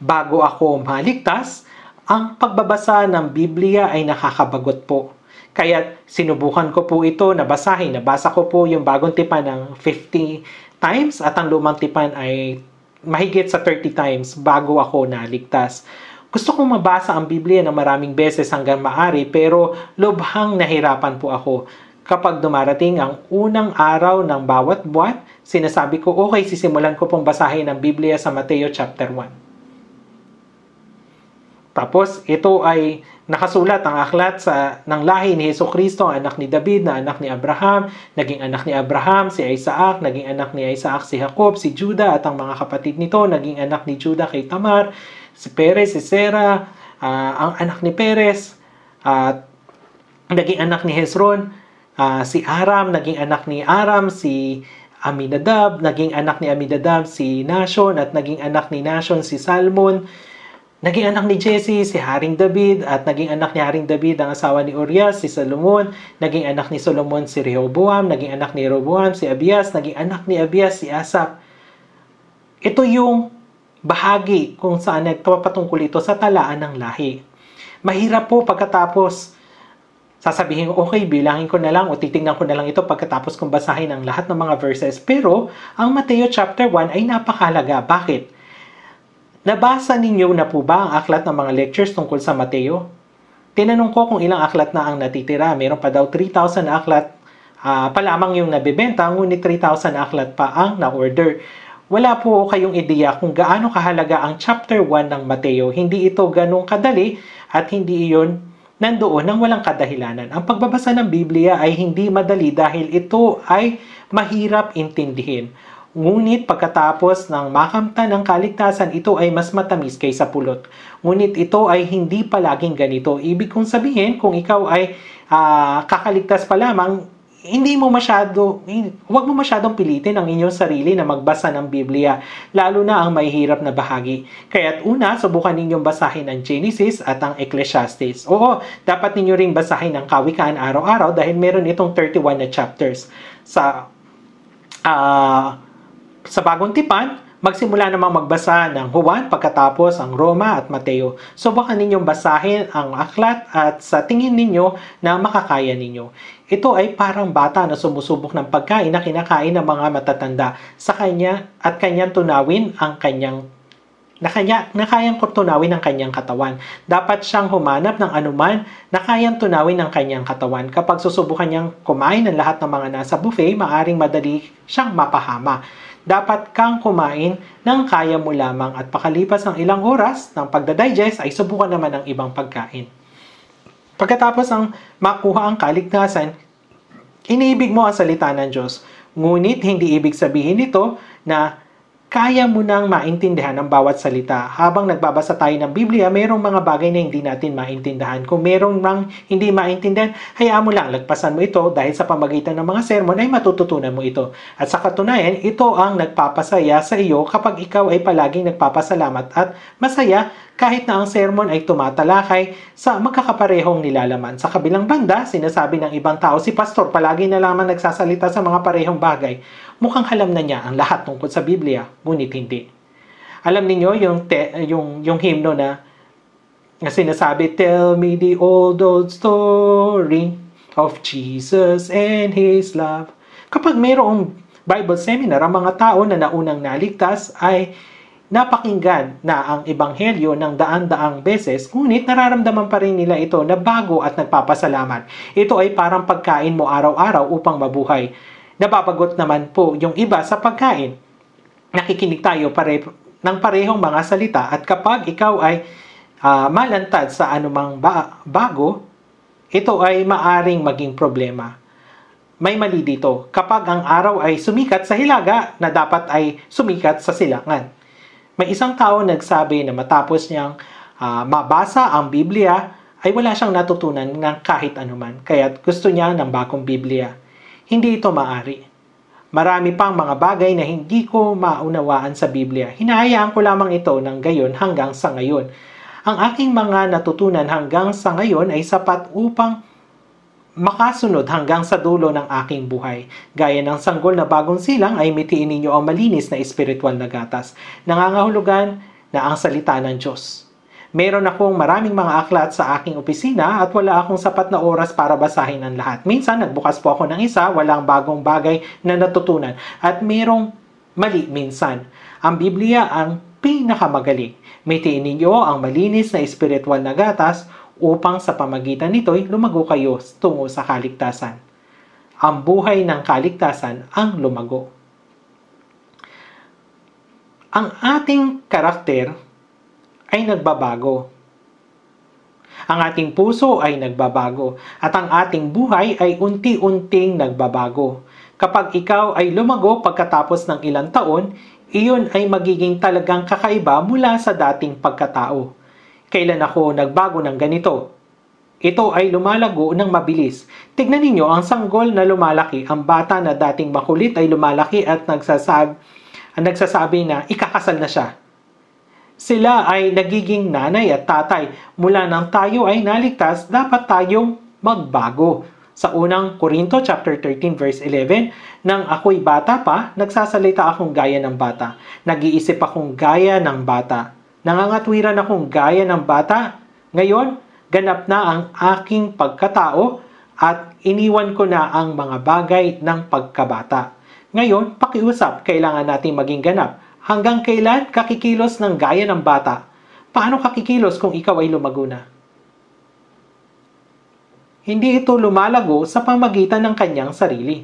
Bago ako maligtas, ang pagbabasa ng Biblia ay nakakabagot po. Kaya sinubukan ko po ito na basahin. Nabasa ko po yung bagong tipa ng 50 times at ang lumantipan ay mahigit sa 30 times bago ako naligtas. Gusto kong mabasa ang Biblia na maraming beses hanggang maari pero lubhang nahirapan po ako. Kapag dumarating ang unang araw ng bawat buwan, sinasabi ko, okay, sisimulan ko pong basahin ang Biblia sa Mateo chapter 1. Tapos ito ay nakasulat ang aklat sa ng lahi ni Heso Kristo, anak ni David, na anak ni Abraham, naging anak ni Abraham si Isaac, naging anak ni Isaac si Jacob, si Judah at ang mga kapatid nito, naging anak ni Judah kay Tamar, si Perez si Sarah, uh, ang anak ni Perez at uh, naging anak ni Hezron uh, si Aram, naging anak ni Aram si Aminadab, naging anak ni Aminadab si Nashon at naging anak ni Nashon si Salmon Naging anak ni Jesse si Haring David at naging anak ni Haring David ang asawa ni Urias si Solomon, naging anak ni Solomon si Rehoboam, naging anak ni Rehoboam si Abias, naging anak ni Abias si Asap. Ito yung bahagi kung saan nagpapatungkol ito sa talaan ng lahi. Mahirap po pagkatapos sasabihin ko, okay, bilangin ko na lang o titingnan ko na lang ito pagkatapos kong basahin ang lahat ng mga verses. Pero, ang Mateo chapter 1 ay napakalaga. Bakit? Nabasa ninyo na po ba ang aklat ng mga lectures tungkol sa Mateo? Tinanong ko kung ilang aklat na ang natitira. Meron pa daw 3,000 aklat uh, pa lamang yung nabebenta, ngunit 3,000 aklat pa ang na-order. Wala po kayong ideya kung gaano kahalaga ang chapter 1 ng Mateo. Hindi ito ganong kadali at hindi iyon nandoon ng walang kadahilanan. Ang pagbabasa ng Biblia ay hindi madali dahil ito ay mahirap intindihin. Ngunit pagkatapos ng makamtan ng kaligtasan, ito ay mas matamis kaysa pulot. Ngunit ito ay hindi palaging ganito. Ibig kong sabihin, kung ikaw ay uh, kakaligtas pa lamang, hindi mo masyado, huwag mo masyadong pilitin ang inyong sarili na magbasa ng Biblia, lalo na ang mahihirap na bahagi. Kaya't una, subukan ninyong basahin ang Genesis at ang Ecclesiastes. Oo, dapat ninyo rin basahin ang Kawikaan araw-araw dahil meron itong 31 na chapters. Sa uh, sa bagong tipan, magsimula namang magbasa ng Juan pagkatapos ang Roma at Mateo. So baka ninyong basahin ang aklat at sa tingin ninyo na makakaya ninyo. Ito ay parang bata na sumusubok ng pagkain na kinakain ng mga matatanda sa kanya at kanyang tunawin ang kanyang na, kanya, na kayang tunawin ng kanyang katawan. Dapat siyang humanap ng anuman na kayang tunawin ng kanyang katawan. Kapag susubukan niyang kumain ng lahat ng mga nasa buffet, maaring madali siyang mapahama dapat kang kumain ng kaya mo lamang at pakalipas ng ilang oras ng pagdadigest ay subukan naman ng ibang pagkain. Pagkatapos ang makuha ang kaligtasan, iniibig mo ang salita ng Diyos. Ngunit hindi ibig sabihin nito na kaya mo nang maintindihan ang bawat salita. Habang nagbabasa tayo ng Biblia, mayroong mga bagay na hindi natin maintindihan. Kung mayroong mang hindi maintindihan, hayaan mo lang, lagpasan mo ito dahil sa pamagitan ng mga sermon ay matututunan mo ito. At sa katunayan, ito ang nagpapasaya sa iyo kapag ikaw ay palaging nagpapasalamat at masaya kahit na ang sermon ay tumatalakay sa magkakaparehong nilalaman. Sa kabilang banda, sinasabi ng ibang tao si pastor palagi na lamang nagsasalita sa mga parehong bagay mukhang alam na niya ang lahat tungkol sa Biblia, ngunit hindi. Alam niyo yung, te, yung, yung himno na, na sinasabi, Tell me the old, old story of Jesus and His love. Kapag mayroong Bible seminar, ang mga tao na naunang naligtas ay napakinggan na ang ebanghelyo ng daan-daang beses, ngunit nararamdaman pa rin nila ito na bago at nagpapasalamat. Ito ay parang pagkain mo araw-araw upang mabuhay. Nababagot naman po yung iba sa pagkain. Nakikinig tayo pare ng parehong mga salita at kapag ikaw ay uh, malantad sa anumang ba- bago, ito ay maaring maging problema. May mali dito kapag ang araw ay sumikat sa hilaga na dapat ay sumikat sa silangan. May isang tao nagsabi na matapos niyang uh, mabasa ang Biblia ay wala siyang natutunan ng kahit anuman. Kaya gusto niya ng bakong Biblia. Hindi ito maari. Marami pang mga bagay na hindi ko maunawaan sa Biblia. Hinahayaan ko lamang ito ng gayon hanggang sa ngayon. Ang aking mga natutunan hanggang sa ngayon ay sapat upang makasunod hanggang sa dulo ng aking buhay. Gaya ng sanggol na bagong silang ay mitiin ninyo ang malinis na espiritual na gatas. Nangangahulugan na ang salita ng Diyos meron akong maraming mga aklat sa aking opisina at wala akong sapat na oras para basahin ang lahat. Minsan, nagbukas po ako ng isa, walang bagong bagay na natutunan. At merong mali minsan. Ang Biblia ang pinakamagaling. May tiininyo ang malinis na espiritual na gatas upang sa pamagitan nito'y lumago kayo tungo sa kaligtasan. Ang buhay ng kaligtasan ang lumago ang ating karakter ay nagbabago. Ang ating puso ay nagbabago at ang ating buhay ay unti-unting nagbabago. Kapag ikaw ay lumago pagkatapos ng ilang taon, iyon ay magiging talagang kakaiba mula sa dating pagkatao. Kailan ako nagbago ng ganito? Ito ay lumalago ng mabilis. Tignan ninyo ang sanggol na lumalaki. Ang bata na dating makulit ay lumalaki at nagsasab, nagsasabi na ikakasal na siya. Sila ay nagiging nanay at tatay. Mula nang tayo ay naligtas, dapat tayong magbago. Sa unang Korinto chapter 13 verse 11, nang ako'y bata pa, nagsasalita akong gaya ng bata. Nag-iisip akong gaya ng bata. Nangangatwiran akong gaya ng bata. Ngayon, ganap na ang aking pagkatao at iniwan ko na ang mga bagay ng pagkabata. Ngayon, pakiusap, kailangan natin maging ganap Hanggang kailan kakikilos ng gaya ng bata? Paano kakikilos kung ikaw ay lumago na? Hindi ito lumalago sa pamagitan ng kanyang sarili.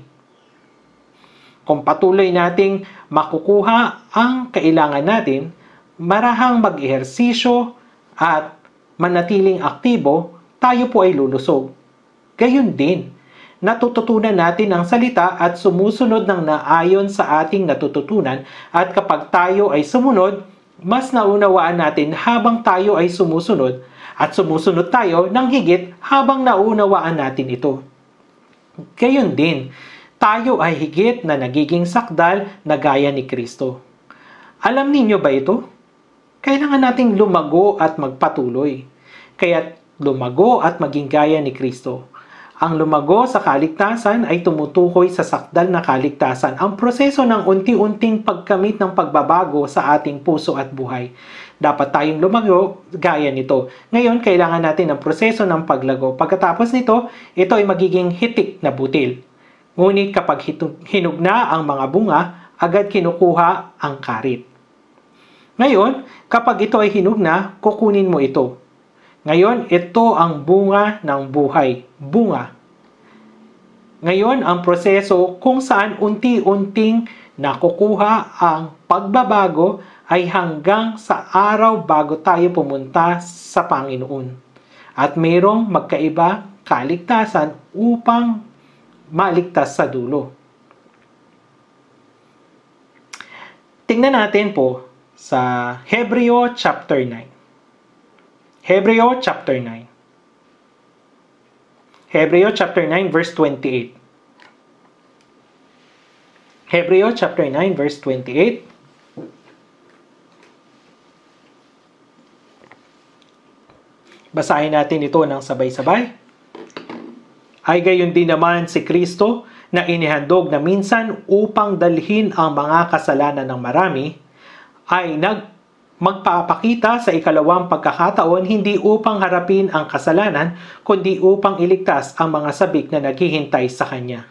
Kung patuloy nating makukuha ang kailangan natin, marahang mag-ehersisyo at manatiling aktibo, tayo po ay lulusog. Gayun din, natututunan natin ang salita at sumusunod ng naayon sa ating natututunan at kapag tayo ay sumunod, mas naunawaan natin habang tayo ay sumusunod at sumusunod tayo ng higit habang naunawaan natin ito. Gayon din, tayo ay higit na nagiging sakdal na gaya ni Kristo. Alam ninyo ba ito? Kailangan nating lumago at magpatuloy. Kaya lumago at maging gaya ni Kristo. Ang lumago sa kaligtasan ay tumutukoy sa sakdal na kaligtasan, ang proseso ng unti-unting pagkamit ng pagbabago sa ating puso at buhay. Dapat tayong lumago gaya nito. Ngayon, kailangan natin ang proseso ng paglago. Pagkatapos nito, ito ay magiging hitik na butil. Ngunit kapag na ang mga bunga, agad kinukuha ang karit. Ngayon, kapag ito ay na, kukunin mo ito ngayon, ito ang bunga ng buhay. Bunga. Ngayon, ang proseso kung saan unti-unting nakukuha ang pagbabago ay hanggang sa araw bago tayo pumunta sa Panginoon. At mayroong magkaiba kaligtasan upang maligtas sa dulo. Tingnan natin po sa Hebreo chapter 9. Hebreo chapter 9. Hebreo chapter 9 verse 28. Hebreo chapter 9 verse 28. Basahin natin ito ng sabay-sabay. Ay gayon din naman si Kristo na inihandog na minsan upang dalhin ang mga kasalanan ng marami, ay nag magpapakita sa ikalawang pagkakataon hindi upang harapin ang kasalanan, kundi upang iligtas ang mga sabik na naghihintay sa Kanya.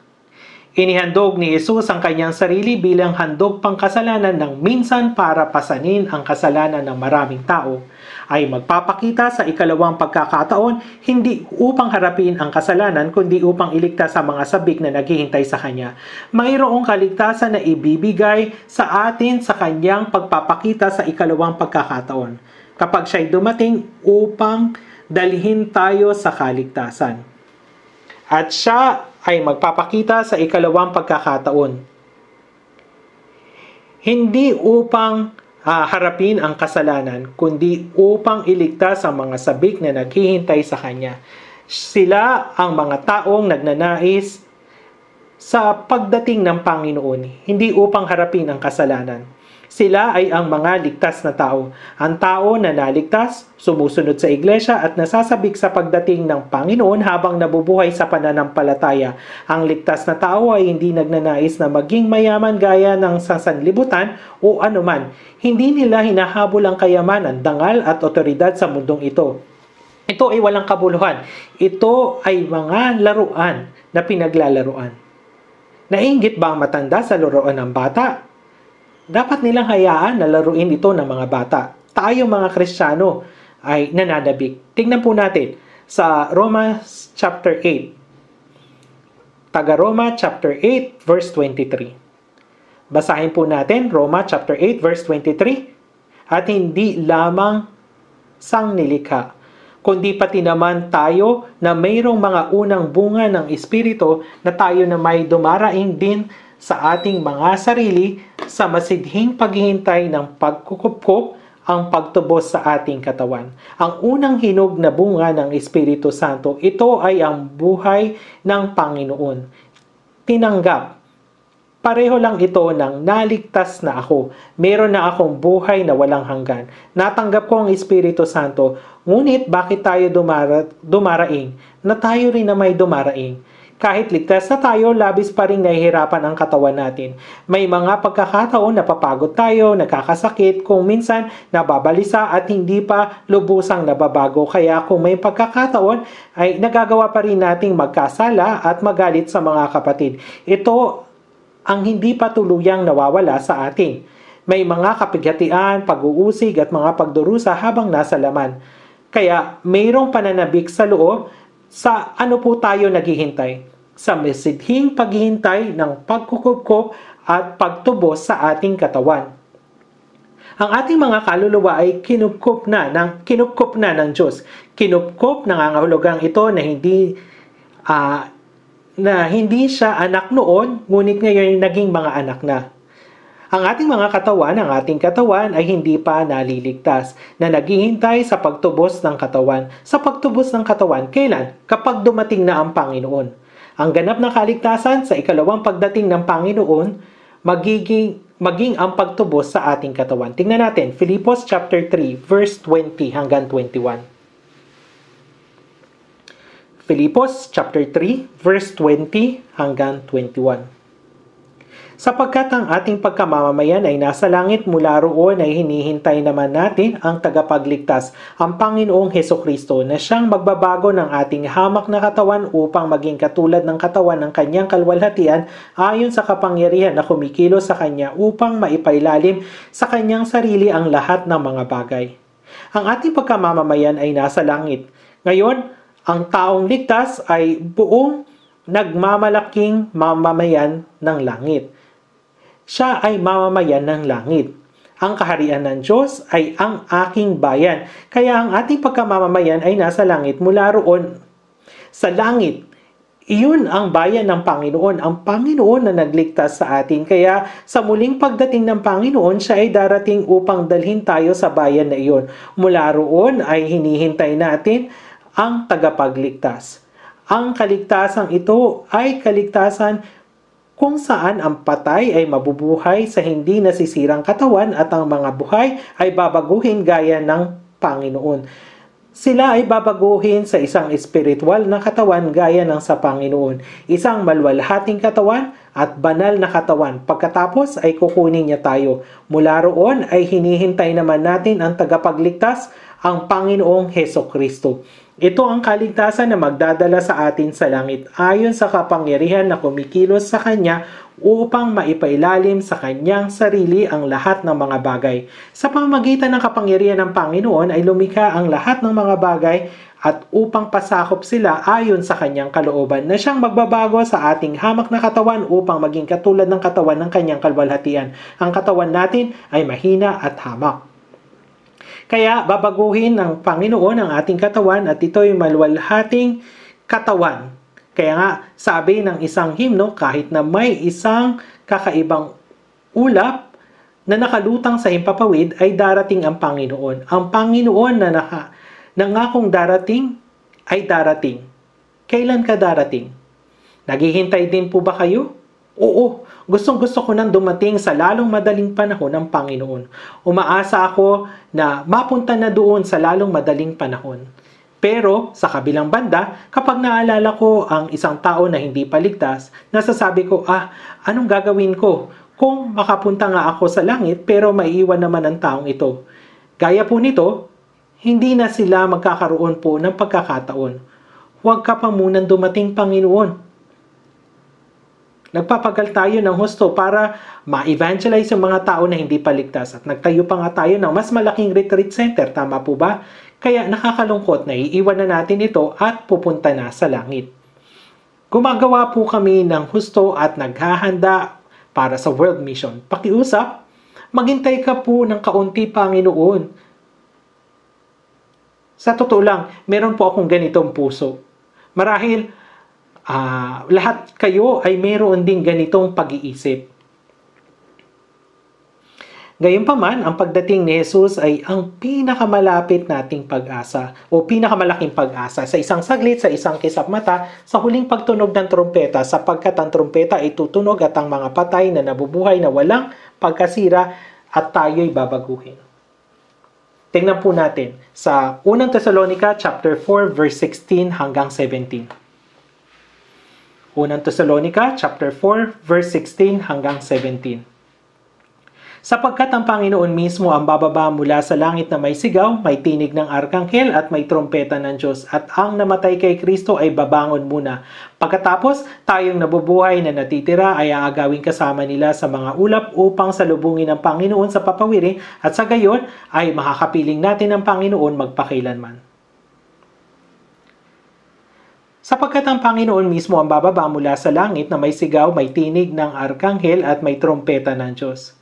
Inihandog ni Jesus ang kanyang sarili bilang handog pangkasalanan ng minsan para pasanin ang kasalanan ng maraming tao ay magpapakita sa ikalawang pagkakataon hindi upang harapin ang kasalanan kundi upang iligtas sa mga sabik na naghihintay sa Kanya. Mayroong kaligtasan na ibibigay sa atin sa Kanyang pagpapakita sa ikalawang pagkakataon kapag siya'y dumating upang dalhin tayo sa kaligtasan. At siya ay magpapakita sa ikalawang pagkakataon. Hindi upang haharapin ang kasalanan, kundi upang iligtas sa mga sabik na naghihintay sa Kanya. Sila ang mga taong nagnanais sa pagdating ng Panginoon, hindi upang harapin ang kasalanan, sila ay ang mga ligtas na tao. Ang tao na naligtas, sumusunod sa iglesia at nasasabik sa pagdating ng Panginoon habang nabubuhay sa pananampalataya. Ang ligtas na tao ay hindi nagnanais na maging mayaman gaya ng sasanlibutan o anuman. Hindi nila hinahabol ang kayamanan, dangal at otoridad sa mundong ito. Ito ay walang kabuluhan. Ito ay mga laruan na pinaglalaruan. Nainggit ba ang matanda sa laruan ng bata? dapat nilang hayaan na laruin ito ng mga bata. Tayo mga Kristiyano ay nananabik. Tingnan po natin sa Roma chapter 8. Taga Roma chapter 8 verse 23. Basahin po natin Roma chapter 8 verse 23. At hindi lamang sang nilikha, kundi pati naman tayo na mayroong mga unang bunga ng Espiritu na tayo na may dumaraing din sa ating mga sarili sa masidhing paghihintay ng pagkukupkop ang pagtubos sa ating katawan. Ang unang hinog na bunga ng Espiritu Santo, ito ay ang buhay ng Panginoon. Tinanggap. Pareho lang ito ng naligtas na ako. Meron na akong buhay na walang hanggan. Natanggap ko ang Espiritu Santo. Ngunit bakit tayo dumara- dumaraing na tayo rin na may dumaraing? Kahit ligtas na tayo, labis pa rin nahihirapan ang katawan natin. May mga pagkakataon na papagod tayo, nagkakasakit, kung minsan nababalisa at hindi pa lubusang nababago. Kaya kung may pagkakataon ay nagagawa pa rin nating magkasala at magalit sa mga kapatid. Ito ang hindi pa tuluyang nawawala sa atin. May mga kapighatian, pag-uusig at mga pagdurusa habang nasa laman. Kaya mayroong pananabik sa loob sa ano po tayo naghihintay? Sa mesidhing paghihintay ng pagkukubkob at pagtubos sa ating katawan. Ang ating mga kaluluwa ay kinupkup na ng kinupkup na ng Diyos. Kinupkup nangangahulugang ito na hindi uh, na hindi siya anak noon, ngunit ngayon naging mga anak na. Ang ating mga katawan, ang ating katawan ay hindi pa naliligtas na naghihintay sa pagtubos ng katawan. Sa pagtubos ng katawan, kailan? Kapag dumating na ang Panginoon. Ang ganap na kaligtasan sa ikalawang pagdating ng Panginoon, magiging maging ang pagtubos sa ating katawan. Tingnan natin Filipos chapter 3 verse 20 hanggang 21. Filipos chapter 3 verse 20 hanggang 21 sapagkat ang ating pagkamamamayan ay nasa langit mula roon ay hinihintay naman natin ang tagapagligtas, ang Panginoong Heso Kristo na siyang magbabago ng ating hamak na katawan upang maging katulad ng katawan ng kanyang kalwalhatian ayon sa kapangyarihan na kumikilo sa kanya upang maipailalim sa kanyang sarili ang lahat ng mga bagay. Ang ating pagkamamamayan ay nasa langit. Ngayon, ang taong ligtas ay buong nagmamalaking mamamayan ng langit siya ay mamamayan ng langit. Ang kaharian ng Diyos ay ang aking bayan, kaya ang ating pagkamamamayan ay nasa langit mula roon. Sa langit, iyon ang bayan ng Panginoon, ang Panginoon na nagligtas sa atin. Kaya sa muling pagdating ng Panginoon, siya ay darating upang dalhin tayo sa bayan na iyon. Mula roon ay hinihintay natin ang tagapagligtas. Ang kaligtasan ito ay kaligtasan kung saan ang patay ay mabubuhay sa hindi nasisirang katawan at ang mga buhay ay babaguhin gaya ng Panginoon. Sila ay babaguhin sa isang espiritual na katawan gaya ng sa Panginoon, isang malwalhating katawan at banal na katawan. Pagkatapos ay kukunin niya tayo. Mula roon ay hinihintay naman natin ang tagapagligtas, ang Panginoong Heso Kristo. Ito ang kaligtasan na magdadala sa atin sa langit ayon sa kapangyarihan na kumikilos sa Kanya upang maipailalim sa Kanyang sarili ang lahat ng mga bagay. Sa pamagitan ng kapangyarihan ng Panginoon ay lumika ang lahat ng mga bagay at upang pasakop sila ayon sa kanyang kalooban na siyang magbabago sa ating hamak na katawan upang maging katulad ng katawan ng kanyang kalwalhatian. Ang katawan natin ay mahina at hamak. Kaya babaguhin ng Panginoon ang ating katawan at ito'y maluwalhating katawan. Kaya nga, sabi ng isang himno, kahit na may isang kakaibang ulap na nakalutang sa himpapawid, ay darating ang Panginoon. Ang Panginoon na naka, nangakong darating, ay darating. Kailan ka darating? Naghihintay din po ba kayo? Oo, Gustong gusto ko nang dumating sa lalong madaling panahon ng Panginoon. Umaasa ako na mapunta na doon sa lalong madaling panahon. Pero sa kabilang banda, kapag naalala ko ang isang tao na hindi paligtas, nasasabi ko, ah, anong gagawin ko? Kung makapunta nga ako sa langit pero maiiwan naman ang taong ito. Gaya po nito, hindi na sila magkakaroon po ng pagkakataon. Huwag ka pa munang dumating Panginoon Nagpapagal tayo ng husto para ma-evangelize yung mga tao na hindi paligtas at nagtayo pa nga tayo ng mas malaking retreat center, tama po ba? Kaya nakakalungkot na iiwan na natin ito at pupunta na sa langit. Gumagawa po kami ng husto at naghahanda para sa world mission. Pakiusap, maghintay ka po ng kaunti Panginoon. Sa totoo lang, meron po akong ganitong puso. Marahil uh, lahat kayo ay mayroon din ganitong pag-iisip. Gayunpaman, ang pagdating ni Jesus ay ang pinakamalapit nating pag-asa o pinakamalaking pag-asa sa isang saglit, sa isang kisap mata, sa huling pagtunog ng trompeta sapagkat ang trompeta ay tutunog at ang mga patay na nabubuhay na walang pagkasira at tayo'y babaguhin. Tingnan po natin sa 1 Thessalonica chapter 4 verse 16 hanggang 17. Unang Tesalonica chapter 4 verse 16 hanggang 17. Sapagkat ang Panginoon mismo ang bababa mula sa langit na may sigaw, may tinig ng arkanghel at may trompeta ng Diyos at ang namatay kay Kristo ay babangon muna. Pagkatapos, tayong nabubuhay na natitira ay aagawin kasama nila sa mga ulap upang salubungin ng Panginoon sa papawiri at sa gayon ay makakapiling natin ang Panginoon magpakailanman sapagkat ang Panginoon mismo ang bababa mula sa langit na may sigaw, may tinig ng arkanghel at may trompeta ng Diyos.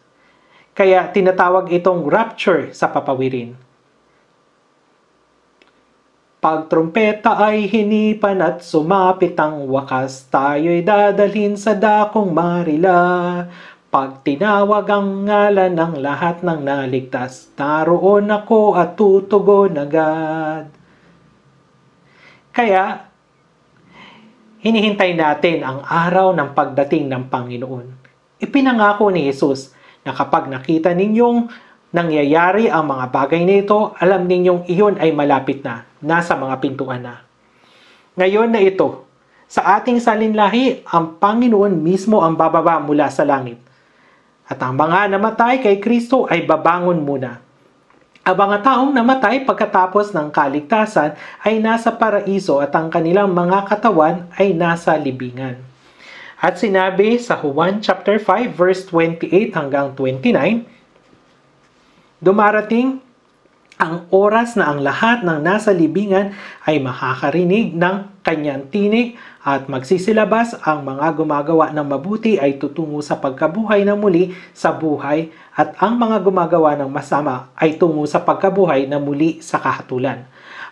Kaya tinatawag itong rapture sa papawirin. Pag trompeta ay hinipan at sumapit ang wakas, tayo'y dadalhin sa dakong marila. Pag tinawag ang ngalan ng lahat ng naligtas, naroon ako at tutugon agad. Kaya hinihintay natin ang araw ng pagdating ng Panginoon. Ipinangako ni Jesus na kapag nakita ninyong nangyayari ang mga bagay na ito, alam ninyong iyon ay malapit na, nasa mga pintuan na. Ngayon na ito, sa ating salinlahi, ang Panginoon mismo ang bababa mula sa langit. At ang mga namatay kay Kristo ay babangon muna ang mga taong namatay pagkatapos ng kaligtasan ay nasa paraiso at ang kanilang mga katawan ay nasa libingan. At sinabi sa Juan chapter 5 verse 28 hanggang 29, Dumarating ang oras na ang lahat ng nasa libingan ay makakarinig ng kanyang tinig at magsisilabas ang mga gumagawa ng mabuti ay tutungo sa pagkabuhay na muli sa buhay at ang mga gumagawa ng masama ay tungo sa pagkabuhay na muli sa kahatulan.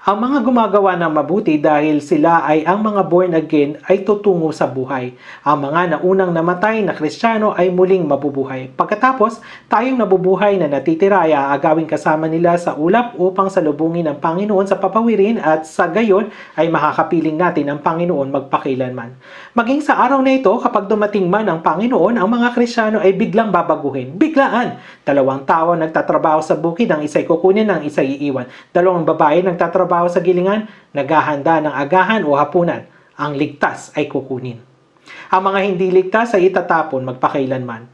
Ang mga gumagawa ng mabuti dahil sila ay ang mga born again ay tutungo sa buhay. Ang mga naunang namatay na kristyano ay muling mabubuhay. Pagkatapos, tayong nabubuhay na natitira ay aagawin kasama nila sa ulap upang salubungin ang Panginoon sa papawirin at sa gayon ay makakapiling natin ang Panginoon magpakilanman. Maging sa araw na ito, kapag dumating man ang Panginoon, ang mga kristyano ay biglang babaguhin. Biglaan! Dalawang tao nagtatrabaho sa bukid, ang isa'y kukunin, ang isa'y iiwan. Dalawang babae nagtatrabaho sa gilingan, naghahanda ng agahan o hapunan. Ang ligtas ay kukunin. Ang mga hindi ligtas ay itatapon magpakailanman.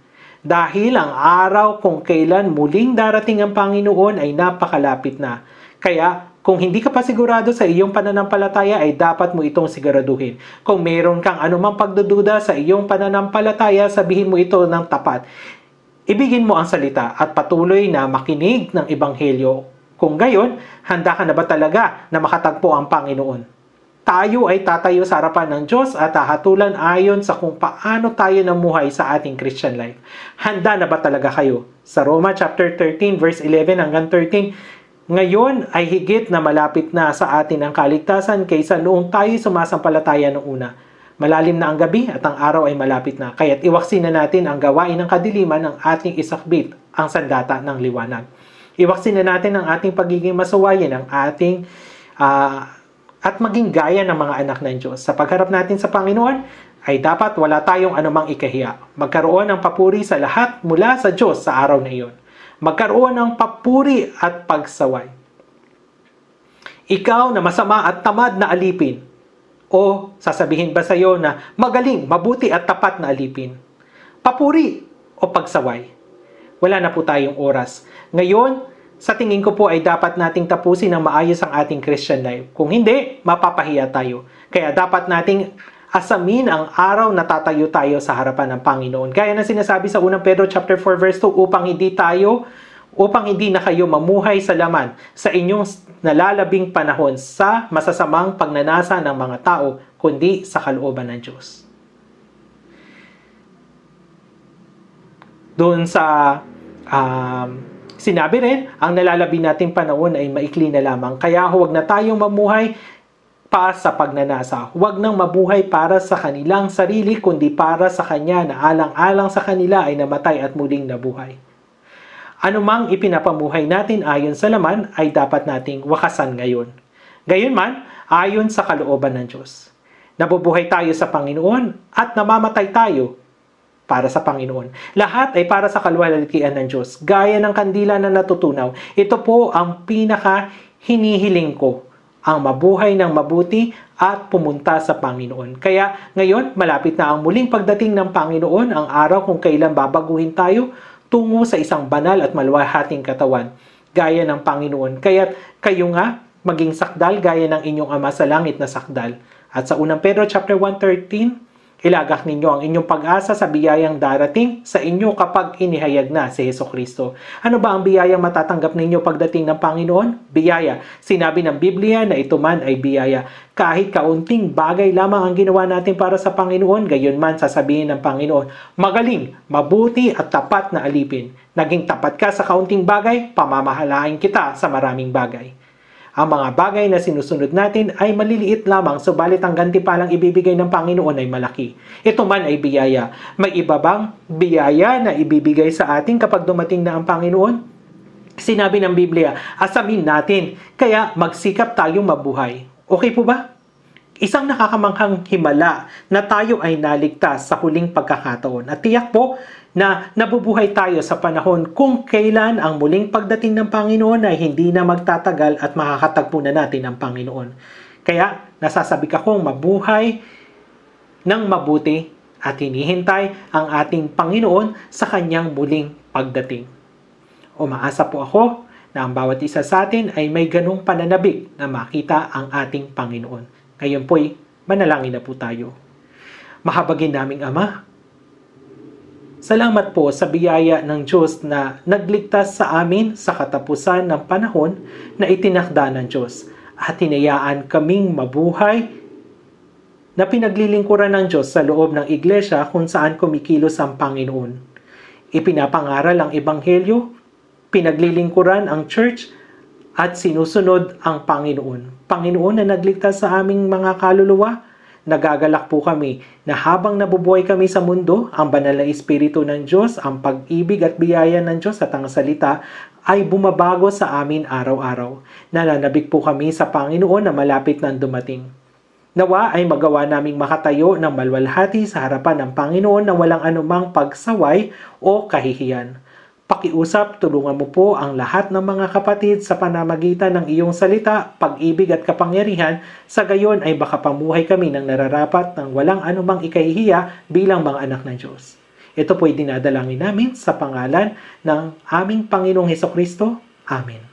Dahil ang araw kung kailan muling darating ang Panginoon ay napakalapit na. Kaya kung hindi ka pa sigurado sa iyong pananampalataya ay dapat mo itong siguraduhin. Kung meron kang anumang pagdududa sa iyong pananampalataya, sabihin mo ito ng tapat. Ibigin mo ang salita at patuloy na makinig ng Ebanghelyo. Kung gayon, handa ka na ba talaga na makatagpo ang Panginoon? Tayo ay tatayo sa harapan ng Diyos at hahatulan ayon sa kung paano tayo namuhay sa ating Christian life. Handa na ba talaga kayo? Sa Roma chapter 13 verse 11 hanggang 13, ngayon ay higit na malapit na sa atin ang kaligtasan kaysa noong tayo sumasampalataya noong una. Malalim na ang gabi at ang araw ay malapit na, kaya't iwaksin na natin ang gawain ng kadiliman ng ating isakbit, ang sandata ng liwanag. Iwaksin na natin ang ating pagiging masuwayin, ng ating uh, at maging gaya ng mga anak ng Diyos. Sa pagharap natin sa Panginoon, ay dapat wala tayong anumang ikahiya. Magkaroon ng papuri sa lahat mula sa Diyos sa araw na iyon. Magkaroon ng papuri at pagsaway. Ikaw na masama at tamad na alipin, o sasabihin ba sa iyo na magaling, mabuti at tapat na alipin? Papuri o pagsaway? Wala na po tayong oras. Ngayon, sa tingin ko po ay dapat nating tapusin ng maayos ang ating Christian life. Kung hindi, mapapahiya tayo. Kaya dapat nating asamin ang araw na tatayo tayo sa harapan ng Panginoon. Kaya na sinasabi sa 1 Pedro chapter 4 verse 2 upang hindi tayo upang hindi na kayo mamuhay sa laman sa inyong nalalabing panahon sa masasamang pagnanasa ng mga tao, kundi sa kalooban ng Diyos. Doon sa um, Sinabi rin, ang nalalabi nating panahon ay maikli na lamang. Kaya huwag na tayong mamuhay pa sa pagnanasa. Huwag nang mabuhay para sa kanilang sarili, kundi para sa kanya na alang-alang sa kanila ay namatay at muling nabuhay anumang ipinapamuhay natin ayon sa laman ay dapat nating wakasan ngayon. Gayon man, ayon sa kalooban ng Diyos. Nabubuhay tayo sa Panginoon at namamatay tayo para sa Panginoon. Lahat ay para sa kalwalatian ng Diyos. Gaya ng kandila na natutunaw, ito po ang pinaka hinihiling ko ang mabuhay ng mabuti at pumunta sa Panginoon. Kaya ngayon, malapit na ang muling pagdating ng Panginoon, ang araw kung kailan babaguhin tayo tungo sa isang banal at maluwahating katawan gaya ng Panginoon. Kaya kayo nga maging sakdal gaya ng inyong Ama sa langit na sakdal. At sa unang Pedro chapter 1:13, Ilagak ninyo ang inyong pag-asa sa biyayang darating sa inyo kapag inihayag na si Heso Kristo. Ano ba ang biyayang matatanggap ninyo pagdating ng Panginoon? Biyaya. Sinabi ng Biblia na ito man ay biyaya. Kahit kaunting bagay lamang ang ginawa natin para sa Panginoon, gayon man sasabihin ng Panginoon, magaling, mabuti at tapat na alipin. Naging tapat ka sa kaunting bagay, pamamahalain kita sa maraming bagay. Ang mga bagay na sinusunod natin ay maliliit lamang subalit ang gantipalang ibibigay ng Panginoon ay malaki. Ito man ay biyaya. May iba bang biyaya na ibibigay sa atin kapag dumating na ang Panginoon? Sinabi ng Biblia, asamin natin, kaya magsikap tayong mabuhay. Okay po ba? Isang nakakamanghang himala na tayo ay naligtas sa huling pagkakataon. At tiyak po, na nabubuhay tayo sa panahon kung kailan ang muling pagdating ng Panginoon ay hindi na magtatagal at makakatagpo na natin ang Panginoon. Kaya nasasabi nasasabik akong mabuhay ng mabuti at hinihintay ang ating Panginoon sa kanyang muling pagdating. Umaasa po ako na ang bawat isa sa atin ay may ganong pananabik na makita ang ating Panginoon. Ngayon po'y manalangin na po tayo. Mahabagin naming Ama, Salamat po sa biyaya ng Diyos na nagligtas sa amin sa katapusan ng panahon na itinakda ng Diyos at hinayaan kaming mabuhay na pinaglilingkuran ng Diyos sa loob ng iglesia kung saan kumikilos ang Panginoon. Ipinapangaral ang Ebanghelyo, pinaglilingkuran ang church, at sinusunod ang Panginoon. Panginoon na nagligtas sa aming mga kaluluwa, nagagalak po kami na habang nabubuhay kami sa mundo, ang banal na Espiritu ng Diyos, ang pag-ibig at biyaya ng Diyos at ang salita ay bumabago sa amin araw-araw. Nananabik po kami sa Panginoon na malapit nang dumating. Nawa ay magawa naming makatayo ng malwalhati sa harapan ng Panginoon na walang anumang pagsaway o kahihiyan Pakiusap, tulungan mo po ang lahat ng mga kapatid sa panamagitan ng iyong salita, pag-ibig at kapangyarihan, sa gayon ay baka pamuhay kami ng nararapat ng walang anumang ikahihiya bilang mga anak ng Diyos. Ito po'y dinadalangin namin sa pangalan ng aming Panginoong Heso Kristo. Amen.